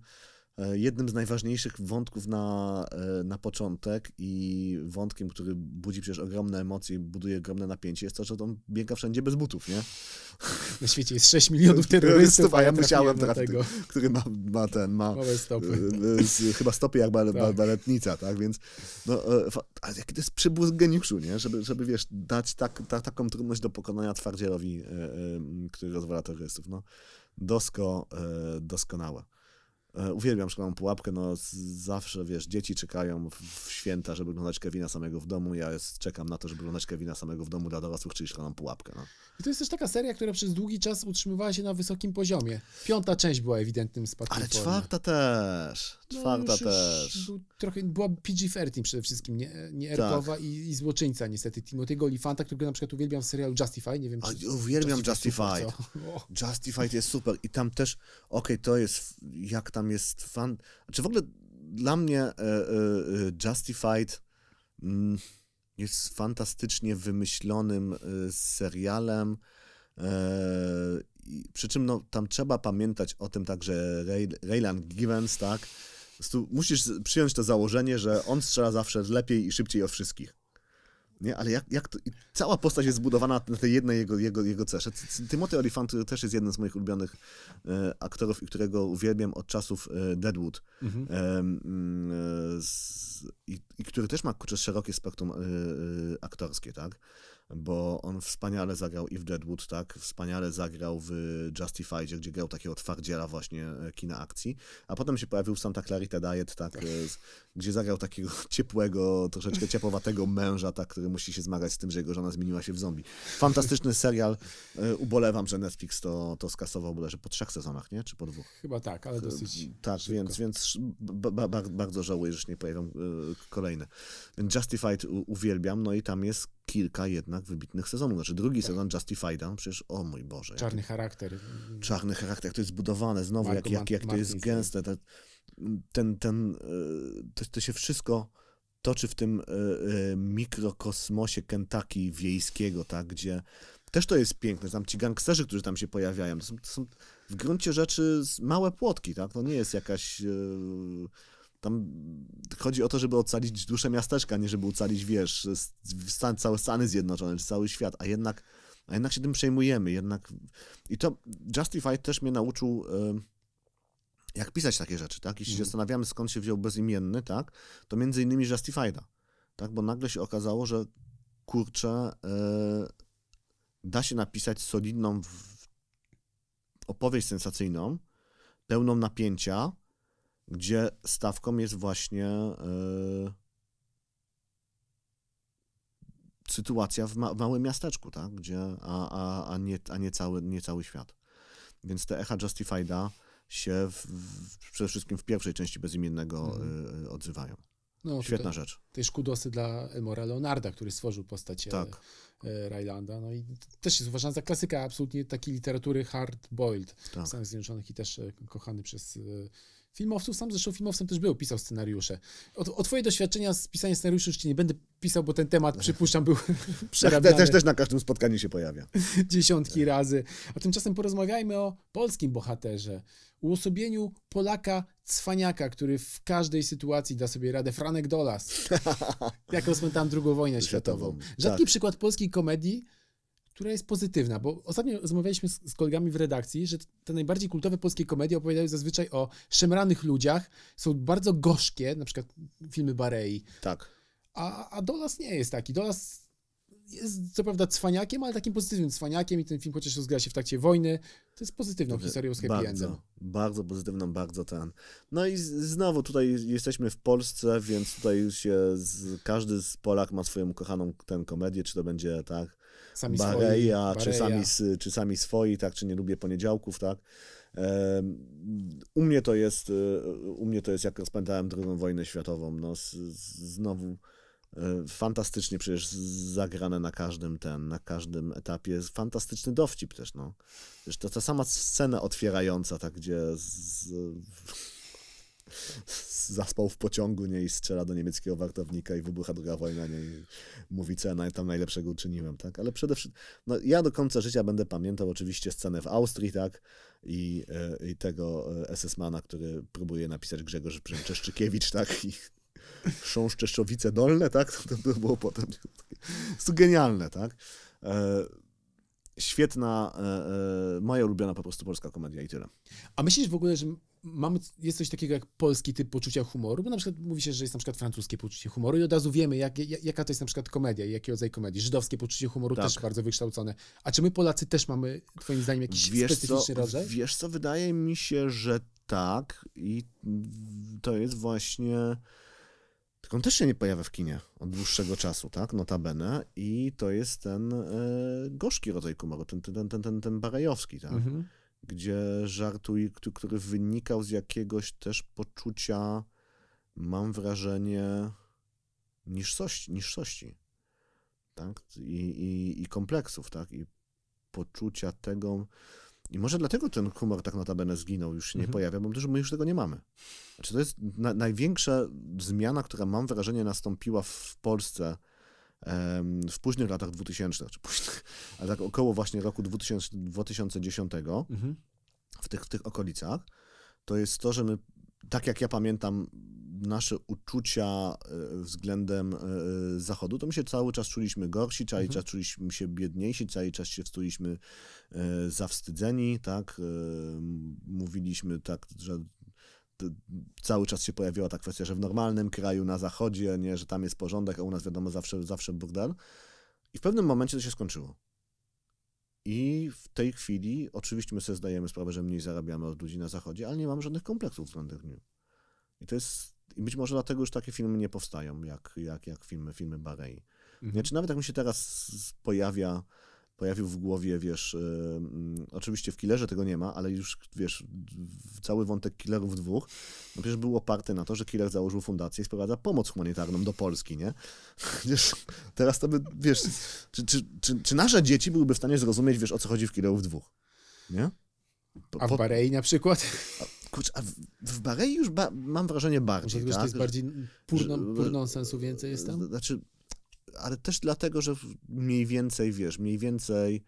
E, jednym z najważniejszych wątków na, e, na początek i wątkiem, który budzi przecież ogromne emocje i buduje ogromne napięcie, jest to, że on biega wszędzie bez butów, nie? Na świecie jest 6 milionów terrorystów, a ja musiałem trafić tego. który ma, ma ten, ma stopy. E, z, chyba stopy jak bal, tak. baletnica, tak? Więc, no, ale jaki to jest przybłysk geniuszu, nie? Żeby, żeby wiesz, dać tak, ta, taką trudność do pokonania twardzielowi, który rozwala terrorystów, no. Dosko, doskonałe. E, uwielbiam szklaną pułapkę, no zawsze, wiesz, dzieci czekają w święta, żeby oglądać Kevina samego w domu, ja jest, czekam na to, żeby oglądać Kevina samego w domu dla dorosłych, czyli szklaną pułapkę, no. I to jest też taka seria, która przez długi czas utrzymywała się na wysokim poziomie. Piąta część była ewidentnym spadkiem Ale formy. czwarta też. Czwarta no, też. Był trochę, była PG-13 przede wszystkim, nie, nie tak. erkowa tak. i, i złoczyńca niestety, Timothy'ego Olifanta, którego na przykład uwielbiam w serialu Justify, nie wiem czy... A, uwielbiam Justified. Justified. Justified jest super i tam też, okej, okay, to jest, jak tam jest fan... Znaczy w ogóle dla mnie e, e, e Justified mm, jest fantastycznie wymyślonym e, serialem, e, przy czym no, tam trzeba pamiętać o tym także Ray, Raylan Givens, tak, musisz przyjąć to założenie, że on strzela zawsze lepiej i szybciej od wszystkich. Nie, ale jak, jak to, cała postać jest zbudowana na tej jednej jego, jego, jego cesze. Timothy Olyphant y, też jest jeden z moich ulubionych e, aktorów i którego uwielbiam od czasów e, Deadwood. E, z, i, i, który też ma kurczę, szerokie spektrum aktorskie, tak? bo on wspaniale zagrał i w Deadwood, tak, wspaniale zagrał w Justified, gdzie grał takiego twardziela właśnie e, kina akcji, a potem się pojawił Santa Clarita Diet, tak, e, gdzie zagrał takiego ciepłego, troszeczkę ciepłowatego męża, tak, który musi się zmagać z tym, że jego żona zmieniła się w zombie. Fantastyczny serial, e, ubolewam, że Netflix to, to skasował że po trzech sezonach, nie, czy po dwóch? Chyba tak, ale dosyć Tak, więc, więc ba ba bardzo żałuję, że się nie pojawią kolejne. Justified uwielbiam, no i tam jest kilka jednak wybitnych sezonów. Znaczy drugi tak. sezon dam przecież o mój Boże. Czarny charakter. Czarny charakter, jak to jest zbudowane znowu, Marko, jak, jak, jak to jest tak. gęste. Tak. Ten, ten, ten to, to się wszystko toczy w tym e, e, mikrokosmosie Kentucky wiejskiego, tak, gdzie też to jest piękne, tam ci gangsterzy, którzy tam się pojawiają, to są, to są w gruncie rzeczy małe płotki, tak, to nie jest jakaś... Yy, tam chodzi o to, żeby ocalić dłuższe miasteczka, nie żeby ocalić, wiesz, stan, całe Stany Zjednoczone, czy cały świat, a jednak, a jednak się tym przejmujemy, jednak... I to Justified też mnie nauczył... Y, jak pisać takie rzeczy, tak? Jeśli się mhm. zastanawiamy, skąd się wziął bezimienny, tak? To między innymi Justified'a, tak? Bo nagle się okazało, że kurczę, yy, da się napisać solidną opowieść sensacyjną, pełną napięcia, gdzie stawką jest właśnie yy, sytuacja w, ma, w, małym miasteczku, tak? gdzie, a, a, a, nie, a nie, cały, nie cały świat. Więc te echa Justifieda się w, w, przede wszystkim w pierwszej części Bezimiennego mhm. E, odzywają. No, Świetna to, rzecz. Też kudosy dla Elmora Leonarda, który stworzył postać e, tak. Rylanda. No i też jest uważany za klasyka absolutnie takiej literatury hard-boiled tak. w Stanach Zjednoczonych i też kochany przez filmowców, sam zresztą filmowcem też był, pisał scenariusze. O, o twoje doświadczenia z pisaniem scenariuszy już ci nie będę pisał, bo ten temat, przypuszczam, był przerabiany. Też, też na każdym spotkaniu się pojawia. Dziesiątki tak. razy. A tymczasem porozmawiajmy o polskim bohaterze. Uosobieniu Polaka cwaniaka, który w każdej sytuacji da sobie radę. Franek Dolas. jak rozpętałem drugą wojnę światową. Rzadki tak. przykład polskiej komedii, która jest pozytywna, bo ostatnio rozmawialiśmy z, z, kolegami w redakcji, że te najbardziej kultowe polskie komedie opowiadają zazwyczaj o szemranych ludziach, są bardzo gorzkie, na przykład filmy Barei. Tak. A, a Dolas nie jest taki. Dolas jest co prawda cwaniakiem, ale takim pozytywnym cwaniakiem i ten film chociaż rozgra się w trakcie wojny, to jest pozytywną Dobry, historią z happy bardzo, endem. Bardzo pozytywną, bardzo ten. No i znowu tutaj jesteśmy w Polsce, więc tutaj już się z, każdy z Polak ma swoją kochaną tę komedię, czy to będzie tak sami Bareja, swoi. czy, Sami, czy sami swoi, tak, czy nie lubię poniedziałków, tak. U mnie to jest, e, u mnie to jest jak rozpętałem II wojnę światową, no z, znowu e, fantastycznie przecież zagrane na każdym ten, na każdym etapie, fantastyczny dowcip też, no. Zresztą to ta sama scena otwierająca, tak, gdzie z, zaspał w pociągu nie i strzela do niemieckiego wartownika i wybucha druga wojna nie i mówi, co ja tam najlepszego uczyniłem, tak? Ale przede wszystkim, no ja do końca życia będę pamiętał oczywiście scenę w Austrii, tak? I, e, i tego e, SS-mana, który próbuje napisać Grzegorz Przemczeszczykiewicz, tak? I Sząszczeszowice Dolne, tak? To, to było potem. Jest to genialne, tak? E, świetna, e, e, moja ulubiona po prostu polska komedia i tyle. A myślisz w ogóle, że mamy, jest coś takiego jak polski typ poczucia humoru, bo na przykład mówi się, że jest na przykład francuskie poczucie humoru i od razu wiemy, jak, jaka to jest na przykład komedia i jaki rodzaj komedii. Żydowskie poczucie humoru tak. też bardzo wykształcone. A czy my Polacy też mamy, twoim zdaniem, jakiś wiesz specyficzny co, rodzaj? Wiesz co, wydaje mi się, że tak i to jest właśnie... Tylko on też się nie pojawia w kinie od dłuższego czasu, tak? Notabene. I to jest ten e, gorzki rodzaj humoru, ten, ten, ten, ten, ten barajowski tak? Mhm gdzie żartuj, który wynikał z jakiegoś też poczucia, mam wrażenie, niższości, niższości tak? I, i, i kompleksów, tak? I poczucia tego. I może dlatego ten humor tak notabene zginął, już się nie mhm. pojawia, bo my już tego nie mamy. Znaczy, to jest na, największa zmiana, która mam wrażenie nastąpiła w Polsce w późnych latach 2000, czy znaczy późnych, ale tak około właśnie roku 2000, 2010, mhm. w, tych, w tych okolicach, to jest to, że my, tak jak ja pamiętam nasze uczucia e, względem e, Zachodu, to my się cały czas czuliśmy gorsi, cały mhm. czas czuliśmy się biedniejsi, cały czas się czuliśmy e, zawstydzeni, tak? Mówiliśmy tak, że cały czas się pojawiła ta kwestia, że w normalnym kraju na zachodzie, nie, że tam jest porządek, a u nas wiadomo zawsze, zawsze burdel. I w pewnym momencie to się skończyło. I w tej chwili oczywiście my sobie zdajemy sprawę, że mniej zarabiamy od ludzi na zachodzie, ale nie mamy żadnych kompleksów względem nich. I to jest, i być może dlatego już takie filmy nie powstają, jak, jak, jak filmy, filmy Barei. Mhm. Znaczy, nawet jak mi się teraz pojawia pojawił w głowie, wiesz, y, mm, oczywiście w Killerze tego nie ma, ale już, wiesz, cały wątek Killerów dwóch, no przecież był oparty na to, że Killer założył fundację i sprowadza pomoc humanitarną do Polski, nie? Przecież teraz to by, wiesz, czy, czy, czy, czy nasze dzieci byłyby w stanie zrozumieć, wiesz, o co chodzi w Killerów dwóch, nie? Po, a w Barei na przykład? A, kurczę, a w, w Barei już ba mam wrażenie bardziej, Może tak? to jest bardziej pur, pur sensu więcej jest tam? Znaczy, ale też dlatego, że mniej więcej, wiesz, mniej więcej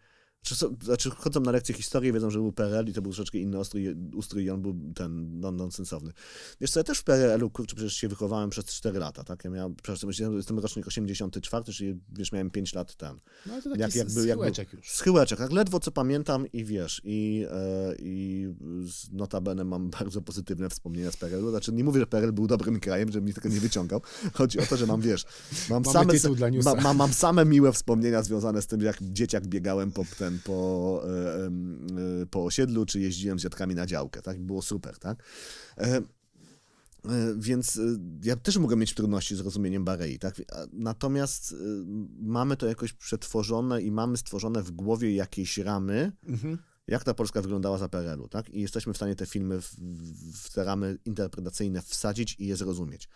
znaczy chodzą na lekcje historii, wiedzą, że był PRL i to był troszeczkę inny ustrój, ustrój i on był ten no, non sensowny. Wiesz co, ja też w PRL-u, kurczę, przecież się wychowałem przez 4 lata, tak? Ja miałem, przepraszam, jestem rocznik 84, czyli wiesz, miałem 5 lat ten. No to taki jak, schyłeczek już. Schyłeczek, tak? Ledwo co pamiętam i wiesz, i, e, i z notabene mam bardzo pozytywne wspomnienia z PRL-u. Znaczy nie mówię, że PRL był dobrym krajem, żebym mi tego nie wyciągał. Chodzi o to, że mam, wiesz, mam, same, ma, ma, mam same miłe wspomnienia związane z tym, jak dzieciak biegałem po ten po, e, e, po osiedlu, czy jeździłem z dziadkami na działkę, tak? Było super, tak? E, więc ja też mogę mieć trudności z rozumieniem Barei, tak? Natomiast mamy to jakoś przetworzone i mamy stworzone w głowie jakieś ramy, mhm. jak ta Polska wyglądała za PRL-u, tak? I jesteśmy w stanie te filmy w, w te ramy interpretacyjne wsadzić i je zrozumieć.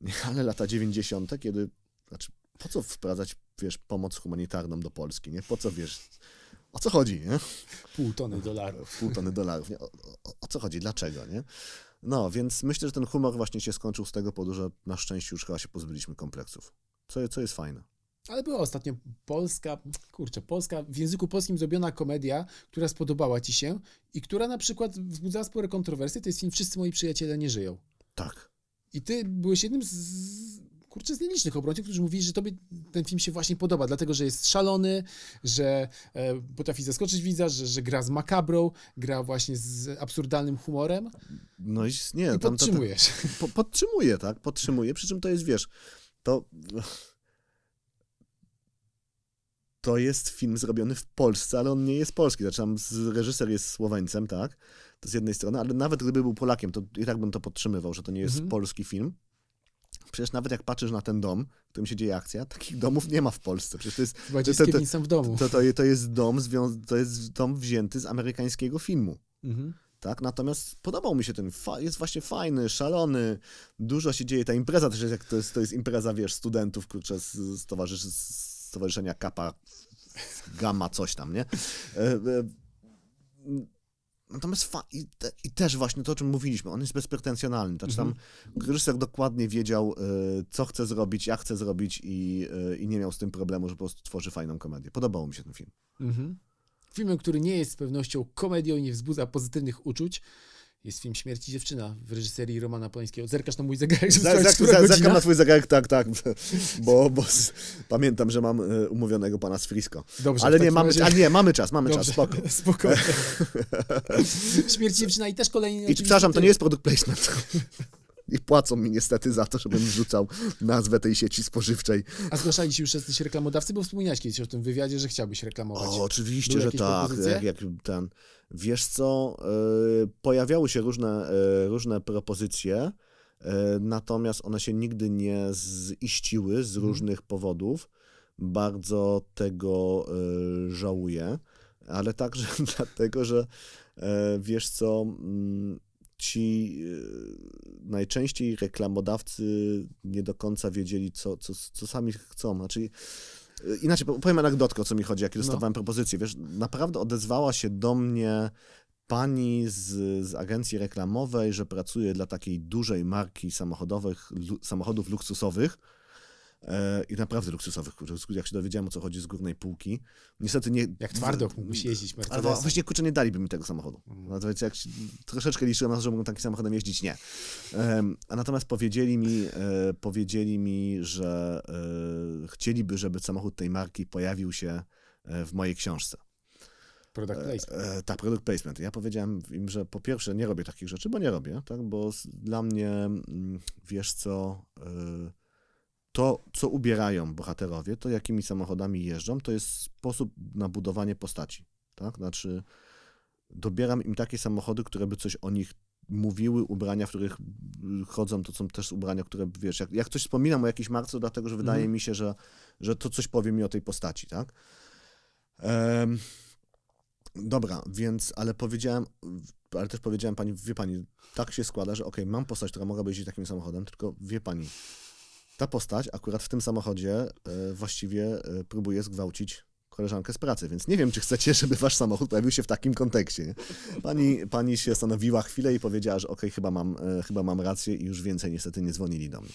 Ale lata 90., kiedy. Znaczy, po co wprowadzać, wiesz, pomoc humanitarną do Polski, nie? Po co, wiesz, o co chodzi? Nie? Pół tony dolarów. Pół tony dolarów. O, o, o, co chodzi? Dlaczego? Nie? No, więc myślę, że ten humor właśnie się skończył z tego powodu, że na szczęście już chyba się pozbyliśmy kompleksów. Co, co jest fajne. Ale była ostatnio polska, kurczę, polska, w języku polskim zrobiona komedia, która spodobała ci się i która na przykład wzbudzała spore kontrowersje, to jest film Wszyscy moi przyjaciele nie żyją. Tak. I ty byłeś jednym z kurczę, z nielicznych obrońców, którzy mówili, że tobie ten film się właśnie podoba, dlatego, że jest szalony, że e, potrafi zaskoczyć widza, że, że gra z makabrą, gra właśnie z absurdalnym humorem. No i nie, I podtrzymujesz. Tam, tam, po, podtrzymuję, tak, podtrzymuję, przy czym to jest, wiesz, to... To jest film zrobiony w Polsce, ale on nie jest polski. Znaczy, tam reżyser jest Słoweńcem, tak? To z jednej strony, ale nawet gdyby był Polakiem, to i tak bym to podtrzymywał, że to nie jest mhm. polski film. Przecież nawet jak patrzysz na ten dom, w którym się dzieje akcja, takich domów nie ma w Polsce. Przecież to jest. To, to, w domu. To, to, to, jest dom to jest dom wzięty z amerykańskiego filmu. Mhm. Tak? Natomiast podobał mi się ten, jest właśnie fajny, szalony, dużo się dzieje, ta impreza też jest, jak to jest, to jest impreza, wiesz, studentów, kurczę, z, z, towarzyszy, z stowarzyszenia Kappa, Gamma, coś tam, nie? E, e, Natomiast i, te, i, też właśnie to, o czym mówiliśmy, on jest bezpretensjonalny. Znaczy tam mhm. reżyser dokładnie wiedział, y, co chce zrobić, jak chce zrobić i, y, i nie miał z tym problemu, że po prostu tworzy fajną komedię. Podobało mi się ten film. Mhm. Filmem, który nie jest z pewnością komedią i nie wzbudza pozytywnych uczuć, jest film Śmierć i Dziewczyna w reżyserii Romana Polańskiego. Zerkasz na mój zegarek, żeby za, za, za, Zerkam na twój zegarek, tak, tak, bo, bo z, pamiętam, że mam e, umówionego pana z Frisco. Dobrze. Ale nie, mamy, razie... a nie, mamy czas, mamy Dobrze. czas, spoko. spoko. Śmierć i Dziewczyna i też kolejny... I, przepraszam, to nie jest product placement. I płacą mi niestety za to, żebym rzucał nazwę tej sieci spożywczej. A zgłaszali się już jacyś reklamodawcy, bo wspomniałeś kiedyś o tym wywiadzie, że chciałbyś reklamować. O, oczywiście, że tak. Jak, jak, ten. Wiesz co, yy, pojawiały się różne, yy, różne propozycje, yy, natomiast one się nigdy nie ziściły z mhm. różnych hmm. powodów. Bardzo tego y, żałuję, ale także dlatego, że y, wiesz co, mm, ci e, najczęściej reklamodawcy nie do końca wiedzieli, co, co, co sami chcą. Znaczy, e, inaczej, powiem anegdotkę, o co mi chodzi, jak no. dostawałem no. propozycję. Wiesz, naprawdę odezwała się do mnie pani z, z agencji reklamowej, że pracuje dla takiej dużej marki samochodowych, lu, samochodów luksusowych E, i naprawdę luksusowych jak się dowiedziałem o co chodzi z górnej półki. Niestety nie... Jak twardo musi jeździć Mercedesem. Ale właśnie, kurczę, nie daliby mi tego samochodu. Mm. nawet no jak troszeczkę liczyłem na to, że mogą takim samochodem jeździć, nie. a natomiast powiedzieli mi, e, powiedzieli mi, że e, chcieliby, żeby samochód tej marki pojawił się w mojej książce. Product placement. E, e, tak, product placement. Ja powiedziałem im, że po pierwsze nie robię takich rzeczy, bo nie robię, tak, bo dla mnie, mm, wiesz co... E, to, co ubierają bohaterowie, to jakimi samochodami jeżdżą, to jest sposób na budowanie postaci. Tak? Znaczy, dobieram im takie samochody, które by coś o nich mówiły, ubrania, w których y, chodzą, to są też ubrania, które, wiesz, jak, jak coś wspominam o jakiejś marce, dlatego, że wydaje mm. mi się, że, że to coś powie mi o tej postaci, tak? Ehm, dobra, więc, ale powiedziałem, ale też powiedziałem pani, wie pani, tak się składa, że ok, mam postać, która mogłaby jeździć takim samochodem, tylko wie pani, ta postać akurat w tym samochodzie e, właściwie e, próbuje zgwałcić koleżankę z pracy, więc nie wiem, czy chcecie, żeby wasz samochód pojawił się w takim kontekście. Pani, pani się stanowiła chwilę i powiedziała, że okej, okay, chyba, mam, e, chyba mam rację i już więcej niestety nie dzwonili do mnie.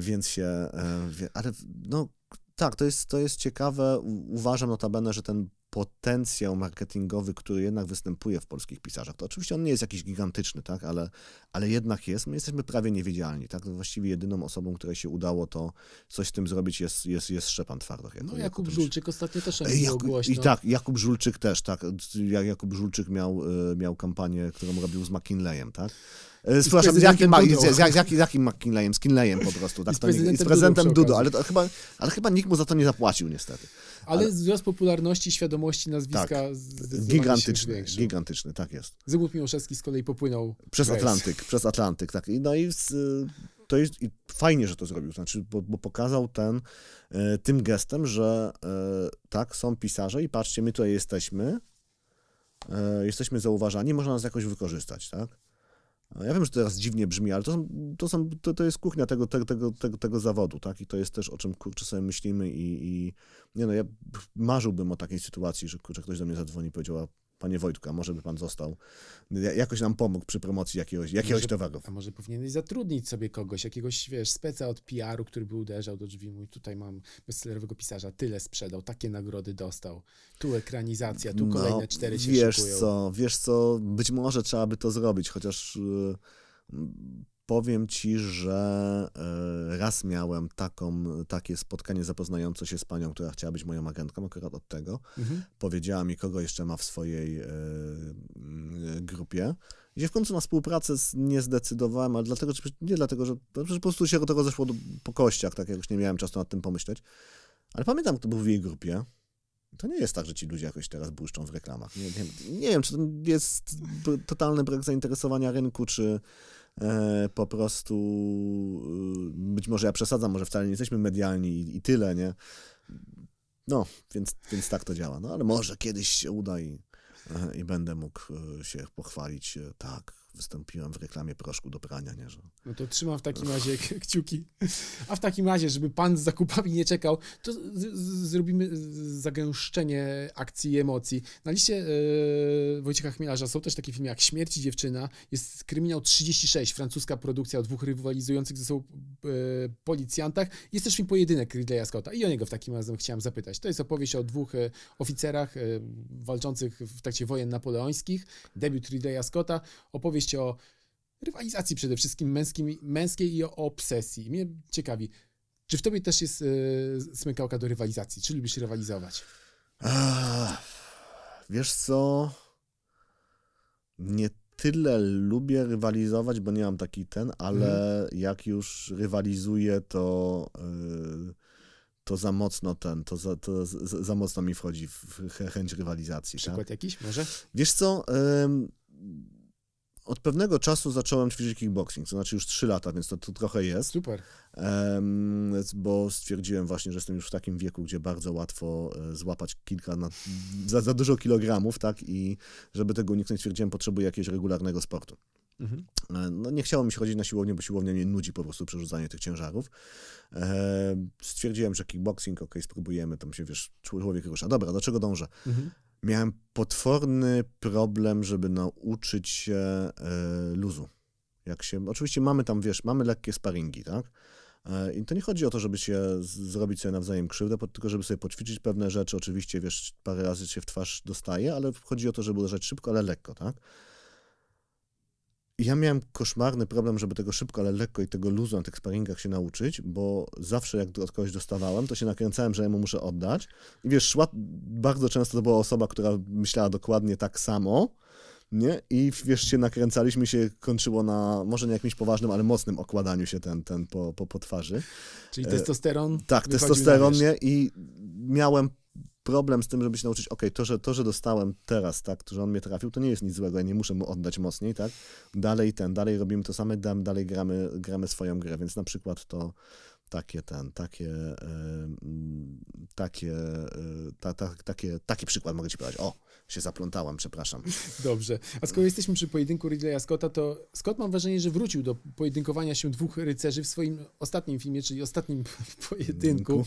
Więc się... Ale no, tak, to jest, to jest ciekawe. Uważam notabene, że ten potencjał marketingowy, który jednak występuje w polskich pisarzach. To oczywiście on nie jest jakiś gigantyczny, tak, ale, ale jednak jest. My jesteśmy prawie niewidzialni, tak. Właściwie jedyną osobą, której się udało to coś z tym zrobić jest, jest, jest Szczepan Twardoch. Jako, no Jakub jako Żulczyk ostatnio też miał głośno. I tak, Jakub Żulczyk też, tak. Jakub Żulczyk miał, e, miał kampanię, którą robił z McKinleyem, tak. Przepraszam, z, jakim, ma, z, jak, jakim McKinleyem? Z Kinleyem po prostu. Tak? z prezydentem, Dudo, z prezydentem ale, chyba, ale chyba nikt mu za to nie zapłacił niestety. Ale, ale wzrost popularności, świadomości nazwiska tak. gigantyczny, gigantyczny, tak jest. Zygmunt Miłoszewski z kolei popłynął przez Atlantyk, przez Atlantyk, tak. No i z, to jest i fajnie, że to zrobił, znaczy, bo, bo pokazał ten, e, tym gestem, że e, tak, są pisarze i patrzcie, my tutaj jesteśmy, e, jesteśmy zauważani, można nas jakoś wykorzystać, tak? No ja wiem, że to teraz dziwnie brzmi, ale to, są, to, są, to, to jest kuchnia tego, tego, tego, tego, tego zawodu, tak? I to jest też o czym czasem myślimy i, i nie no, ja marzyłbym o takiej sytuacji, że, że ktoś do mnie zadzwoni i powiedział, panie Wojtka, może by pan został, jakoś nam pomógł przy promocji jakiegoś, jakiegoś towaru. A może powinieneś zatrudnić sobie kogoś, jakiegoś, wiesz, speca od PR-u, który by uderzał do drzwi, mój tutaj mam bestsellerowego pisarza, tyle sprzedał, takie nagrody dostał, tu ekranizacja, tu no, kolejne no, cztery się wiesz szykują. co, wiesz co, być może trzeba by to zrobić, chociaż... Yy, Powiem ci, że e, raz miałem taką, takie spotkanie zapoznające się z panią, która chciała być moją agentką, akurat od tego. Mhm. Powiedziała mi, kogo jeszcze ma w swojej e, grupie. Gdzie w końcu na współpracę nie zdecydowałem, ale dlatego, że, nie dlatego, że po prostu się do tego zeszło do, po kościach, tak jak już nie miałem czasu nad tym pomyśleć. Ale pamiętam, kto był w jej grupie. To nie jest tak, że ci ludzie jakoś teraz błyszczą w reklamach. Nie, nie, nie wiem, czy to jest totalny brak zainteresowania rynku, czy, E, po prostu y, być może ja przesadzam, może wcale nie jesteśmy medialni i, i tyle, nie? No, więc, więc tak to działa. No ale może kiedyś się uda i, e, i będę mógł e, się pochwalić, tak, wystąpiłem w reklamie proszku do prania, nie? Że... No to trzymam w takim razie kciuki. A w takim razie, żeby pan z zakupami nie czekał, to zrobimy zagęszczenie akcji i emocji. Na liście yy, Wojciecha Chmielarza są też takie filmy jak Śmierć i Dziewczyna, jest kryminał 36, francuska produkcja o dwóch rywalizujących ze sobą yy, policjantach. Jest też film Pojedynek Ridleya Scotta i o niego w takim razie chciałem zapytać. To jest opowieść o dwóch yy, oficerach walczących w trakcie wojen napoleońskich, debiut Ridleya Scotta, opowieść opowieści o rywalizacji przede wszystkim męskim, męskiej i o obsesji. Mnie ciekawi, czy w tobie też jest yy, smykałka do rywalizacji? Czy lubisz rywalizować? Ach, wiesz co? Nie tyle lubię rywalizować, bo nie mam taki ten, ale mm. jak już rywalizuję, to, yy, to za mocno ten, to za, to za, za mocno mi wchodzi w chęć rywalizacji. Tak? Przykład tak? jakiś może? Wiesz co? Yy, od pewnego czasu zacząłem ćwiczyć kickboxing, to znaczy już 3 lata, więc to, to trochę jest. Super. Um, bo stwierdziłem właśnie, że jestem już w takim wieku, gdzie bardzo łatwo e, złapać kilka, na, za, za dużo kilogramów, tak? I żeby tego uniknąć, stwierdziłem, potrzebuję jakiegoś regularnego sportu. Mhm. E, no, nie chciało mi się chodzić na siłownię, bo siłownia mnie nudzi po prostu przerzucanie tych ciężarów. E, stwierdziłem, że kickboxing, ok, spróbujemy, tam się wiesz, człowiek rusza. Dobra, do czego dążę? Mhm miałem potworny problem, żeby nauczyć się e, luzu. Jak się, oczywiście mamy tam, wiesz, mamy lekkie sparingi, tak? E, I to nie chodzi o to, żeby się zrobić sobie nawzajem krzywdę, po, tylko żeby sobie poćwiczyć pewne rzeczy. Oczywiście, wiesz, parę razy się w twarz dostaje, ale chodzi o to, żeby uderzać szybko, ale lekko, tak? ja miałem koszmarny problem, żeby tego szybko, ale lekko i tego luzu na tych sparingach się nauczyć, bo zawsze jak od kogoś dostawałem, to się nakręcałem, że ja mu muszę oddać. I wiesz, szła, bardzo często to była osoba, która myślała dokładnie tak samo, nie? I wiesz, się nakręcaliśmy, się kończyło na może nie jakimś poważnym, ale mocnym okładaniu się ten, ten po, po, po twarzy. Czyli e, testosteron? E, tak, testosteron, nie? I miałem problem z tym, żeby się nauczyć, ok, to że, to, że dostałem teraz, tak, to, że on mnie trafił, to nie jest nic złego, ja nie muszę mu oddać mocniej, tak? Dalej ten, dalej robimy to same, dalej gramy, gramy swoją grę, więc na przykład to takie ten, takie, e, mm, takie, e, ta, ta, takie, taki przykład mogę ci podać. O, się zaplątałem, przepraszam. Dobrze. A skoro jesteśmy przy pojedynku Ridleya Scotta, to Scott mam wrażenie, że wrócił do pojedynkowania się dwóch rycerzy w swoim ostatnim filmie, czyli ostatnim pojedynku.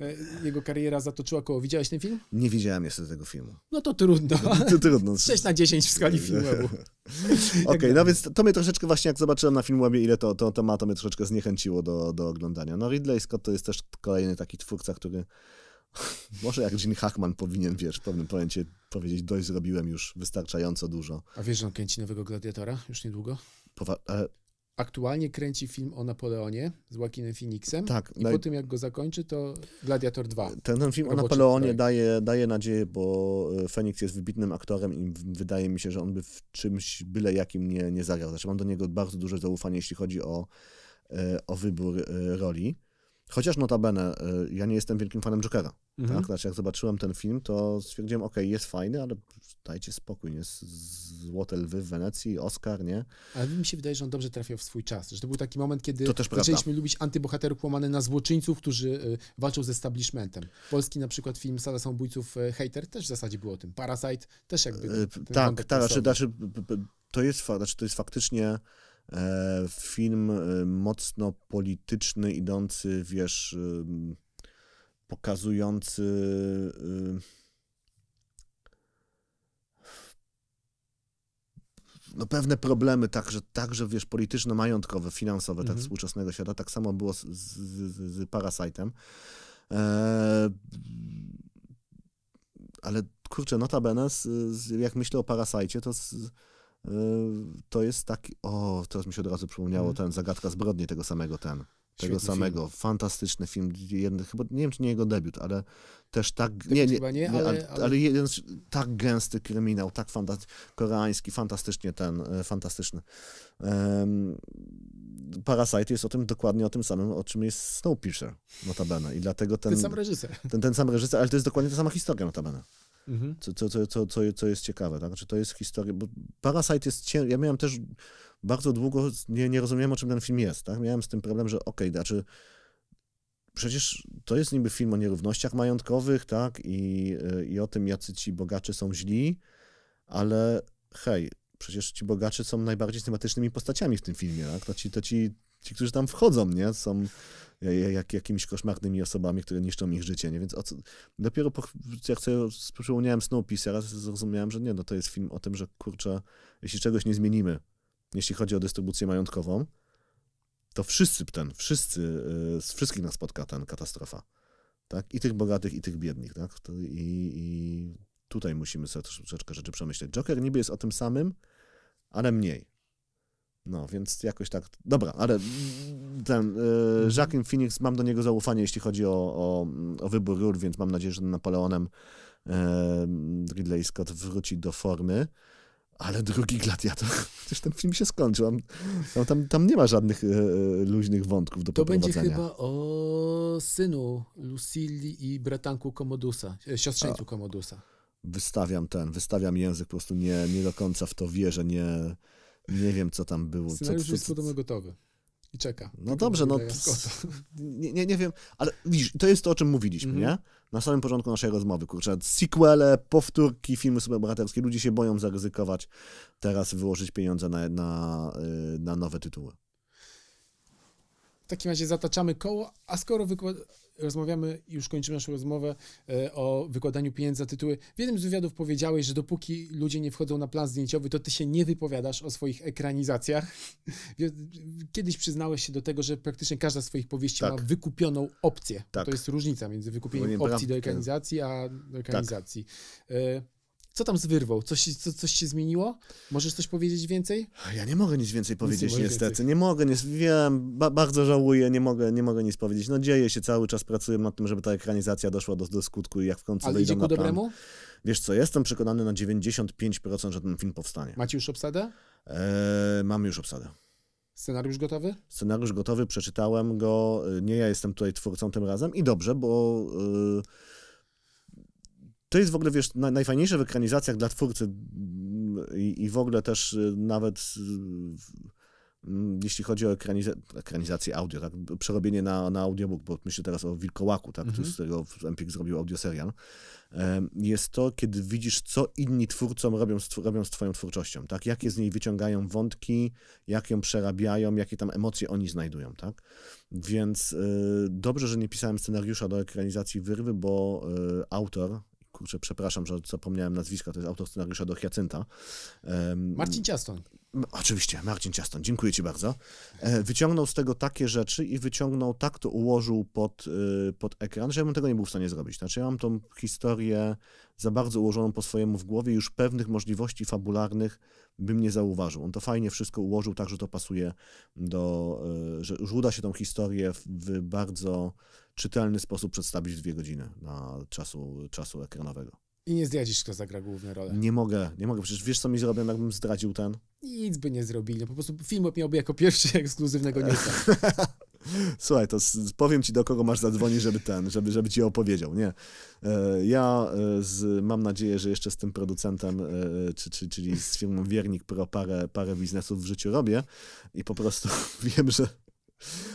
E, jego kariera zatoczyła koło. Widziałeś ten film? Nie widziałem jeszcze tego filmu. No to trudno. No, to trudno. 6 na 10 w skali filmu. Okej, okay, no więc to mnie troszeczkę właśnie, jak zobaczyłem na łabie, ile to, to, to ma, to mnie troszeczkę zniechęciło do, do oglądania. No Ridley Scott to jest też kolejny taki twórca, który może jak Gene Hackman powinien, wiesz, w pewnym momencie powiedzieć, dość zrobiłem już wystarczająco dużo. A wiesz, że on kręci nowego Gladiatora już niedługo? Powa- e, aktualnie kręci film o Napoleonie z Joaquinem Phoenixem. Tak. I daj... po tym, jak go zakończy, to Gladiator 2. Ten, ten film o Napoleonie tak. daje, daje nadzieję, bo Phoenix e, jest wybitnym aktorem i wydaje mi się, że on by w czymś byle jakim nie, nie zagrał. Znaczy mam do niego bardzo duże zaufanie, jeśli chodzi o, e, o wybór e, roli. Chociaż notabene, ja nie jestem wielkim fanem Jokera. Mhm. Tak? Znaczy, jak zobaczyłem ten film, to stwierdziłem, ok, jest fajny, ale dajcie spokój, nie? Złote Lwy w Wenecji, Oscar, nie? Ale mi się wydaje, że on dobrze trafiał w swój czas, że to był taki moment, kiedy zaczęliśmy prawda. lubić antybohaterów łamane na złoczyńców, którzy y, walczą ze establishmentem. Polski na przykład film Sada Samobójców y, Hater też w zasadzie było o tym. Parasite też jakby... Y, tak, tak, znaczy, znaczy, to jest, znaczy to jest faktycznie e, film mocno polityczny, idący, wiesz pokazujący y, no pewne problemy także, także wiesz, polityczno-majątkowe, finansowe tak, mhm. tak współczesnego świata. Tak samo było z, z, z Parasite'em. E, ale kurczę, notabene, z, z, jak myślę o Parasajcie, to y, to jest taki. O, teraz mi się od razu przypomniało mm. ten zagadka zbrodni tego samego ten. Tego Świetny samego. Film. Fantastyczny film. Jeden, chyba, nie wiem, czy nie jego debiut, ale też tak. Nie, nie, nie, ale, ale, ale jeden tak gęsty kryminał, tak fanta koreański, fantastycznie ten, e, fantastyczny. Um, Parasite jest o tym dokładnie o tym samym, o czym jest Snowpiercer, notabene. I dlatego ten. Ten sam reżyser. Ten, ten sam reżyser, ale to jest dokładnie ta sama historia, notabene. Mhm. Co, co, co, co, co, jest ciekawe, tak? czy znaczy, to jest historia, bo Parasite jest Ja miałem też bardzo długo nie, nie rozumiałem, o czym ten film jest. Tak? Miałem z tym problem, że okej, okay, znaczy przecież to jest niby film o nierównościach majątkowych, tak, i, y, i o tym, jacy ci bogacze są źli, ale hej, przecież ci bogacze są najbardziej sympatycznymi postaciami w tym filmie, tak? To ci, to ci, ci którzy tam wchodzą, nie, są jak, jakimiś koszmarnymi osobami, które niszczą ich życie, nie, więc co... dopiero po, jak sobie przypomniałem Snowpiercer, raz zrozumiałem, że nie, no to jest film o tym, że kurczę, jeśli czegoś nie zmienimy jeśli chodzi o dystrybucję majątkową, to wszyscy ten, wszyscy, y, z wszystkich nas spotka ten katastrofa. Tak? I tych bogatych, i tych biednych. Tak? I, i tutaj musimy sobie troszeczkę rzeczy przemyśleć. Joker niby jest o tym samym, ale mniej. No, więc jakoś tak. Dobra, ale ten y, Jacqueline Phoenix, mam do niego zaufanie, jeśli chodzi o, o, o wybór ról, więc mam nadzieję, że Napoleonem y, Ridley Scott wróci do formy. Ale drugi gladiator. Przecież ten film się skończył. Tam, no, tam, tam nie ma żadnych e, e luźnych wątków do to poprowadzenia. To będzie chyba o synu Lucilli i bratanku Komodusa, e, siostrzeńcu Komodusa. Wystawiam ten, wystawiam język, po prostu nie, nie do końca w to wierzę, nie, nie wiem co tam było. Scenariusz co, co, co, jest podobno gotowy i czeka. No dobrze, no nie, nie, nie wiem, ale widzisz, to jest to, o czym mówiliśmy, mm -hmm. nie? Na samym początku naszej rozmowy, kurczę, sequele, powtórki, filmy superbohaterskie, ludzie się boją zaryzykować teraz wyłożyć pieniądze na, na, y, na nowe tytuły. W takim razie zataczamy koło, a skoro rozmawiamy, już kończymy naszą rozmowę e, o wykładaniu pieniędzy za tytuły. W jednym z wywiadów powiedziałeś, że dopóki ludzie nie wchodzą na plan zdjęciowy, to ty się nie wypowiadasz o swoich ekranizacjach. E, kiedyś przyznałeś się do tego, że praktycznie każda z swoich powieści tak. ma wykupioną opcję. Tak. To jest różnica między wykupieniem opcji do ekranizacji, a do ekranizacji. Tak. E, co tam z wyrwą? Coś, co, coś się zmieniło? Możesz coś powiedzieć więcej? Ja nie mogę nic więcej powiedzieć, nic niestety. Więcej. Nie mogę, nie, wiem, ba bardzo żałuję, nie mogę, nie mogę nic powiedzieć. No dzieje się, cały czas pracuję nad tym, żeby ta ekranizacja doszła do, do skutku i jak w końcu Ale idzie plan. Wiesz co, jestem przekonany na 95%, że ten film powstanie. Macie już obsadę? Eee, mamy już obsadę. Scenariusz gotowy? Scenariusz gotowy, przeczytałem go. Nie ja jestem tutaj twórcą tym razem i dobrze, bo... Yy to jest w ogóle, wiesz, najfajniejsze w ekranizacjach dla twórcy mm, i, i w ogóle też y, nawet y, mm, jeśli chodzi o ekraniza ekranizację audio, tak? przerobienie na, na audiobook, bo myślę teraz o Wilkołaku, tak? Mhm. z którego Empik zrobił audioserial, jest to, kiedy widzisz, co inni twórcom robią z, robią z twoją twórczością, tak? jakie z niej wyciągają wątki, jak ją przerabiają, jakie tam emocje oni znajdują. Tak? Więc y, dobrze, że nie pisałem scenariusza do ekranizacji Wyrwy, bo autor kurczę, przepraszam, że zapomniałem nazwiska, to jest autor scenariusza do Hiacynta. Marcin Ciaston. Oczywiście, Marcin Ciaston, dziękuję Ci bardzo. E, wyciągnął z tego takie rzeczy i wyciągnął, tak to ułożył pod, e, pod ekran, że ja bym tego nie był w stanie zrobić. Znaczy, ja mam tą historię za bardzo ułożoną po swojemu w głowie, już pewnych możliwości fabularnych bym nie zauważył. On to fajnie wszystko ułożył tak, że to pasuje do, e, że już uda się tą historię w bardzo czytelny sposób przedstawić dwie godziny na czasu, czasu ekranowego. I nie zdradzisz, kto zagra główną rolę. Nie mogę, nie mogę. Przecież wiesz, co mi zrobią, jakbym zdradził ten? Nic by nie zrobili. No, po prostu film miałby jako pierwszy ekskluzywnego newsa. Słuchaj, to powiem ci, do kogo masz zadzwonić, żeby ten, żeby, żeby ci opowiedział, nie? E, ja e, z, mam nadzieję, że jeszcze z tym producentem, e, czy, czy, czyli z firmą Wiernik Pro parę, parę biznesów w życiu robię i po prostu wiem, że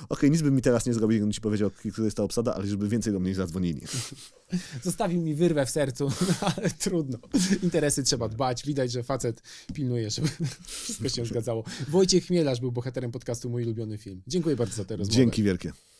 okay, nic by mi teraz nie zrobił, gdybym ci powiedział, kto jest ta obsada, ale żeby więcej do mnie zadzwonili. Zostawił mi wyrwę w sercu, ale trudno. Interesy trzeba dbać. Widać, że facet pilnuje, żeby wszystko się zgadzało. Wojciech Chmielarz był bohaterem podcastu Mój Ulubiony Film. Dziękuję bardzo za tę rozmowę. Dzięki wielkie.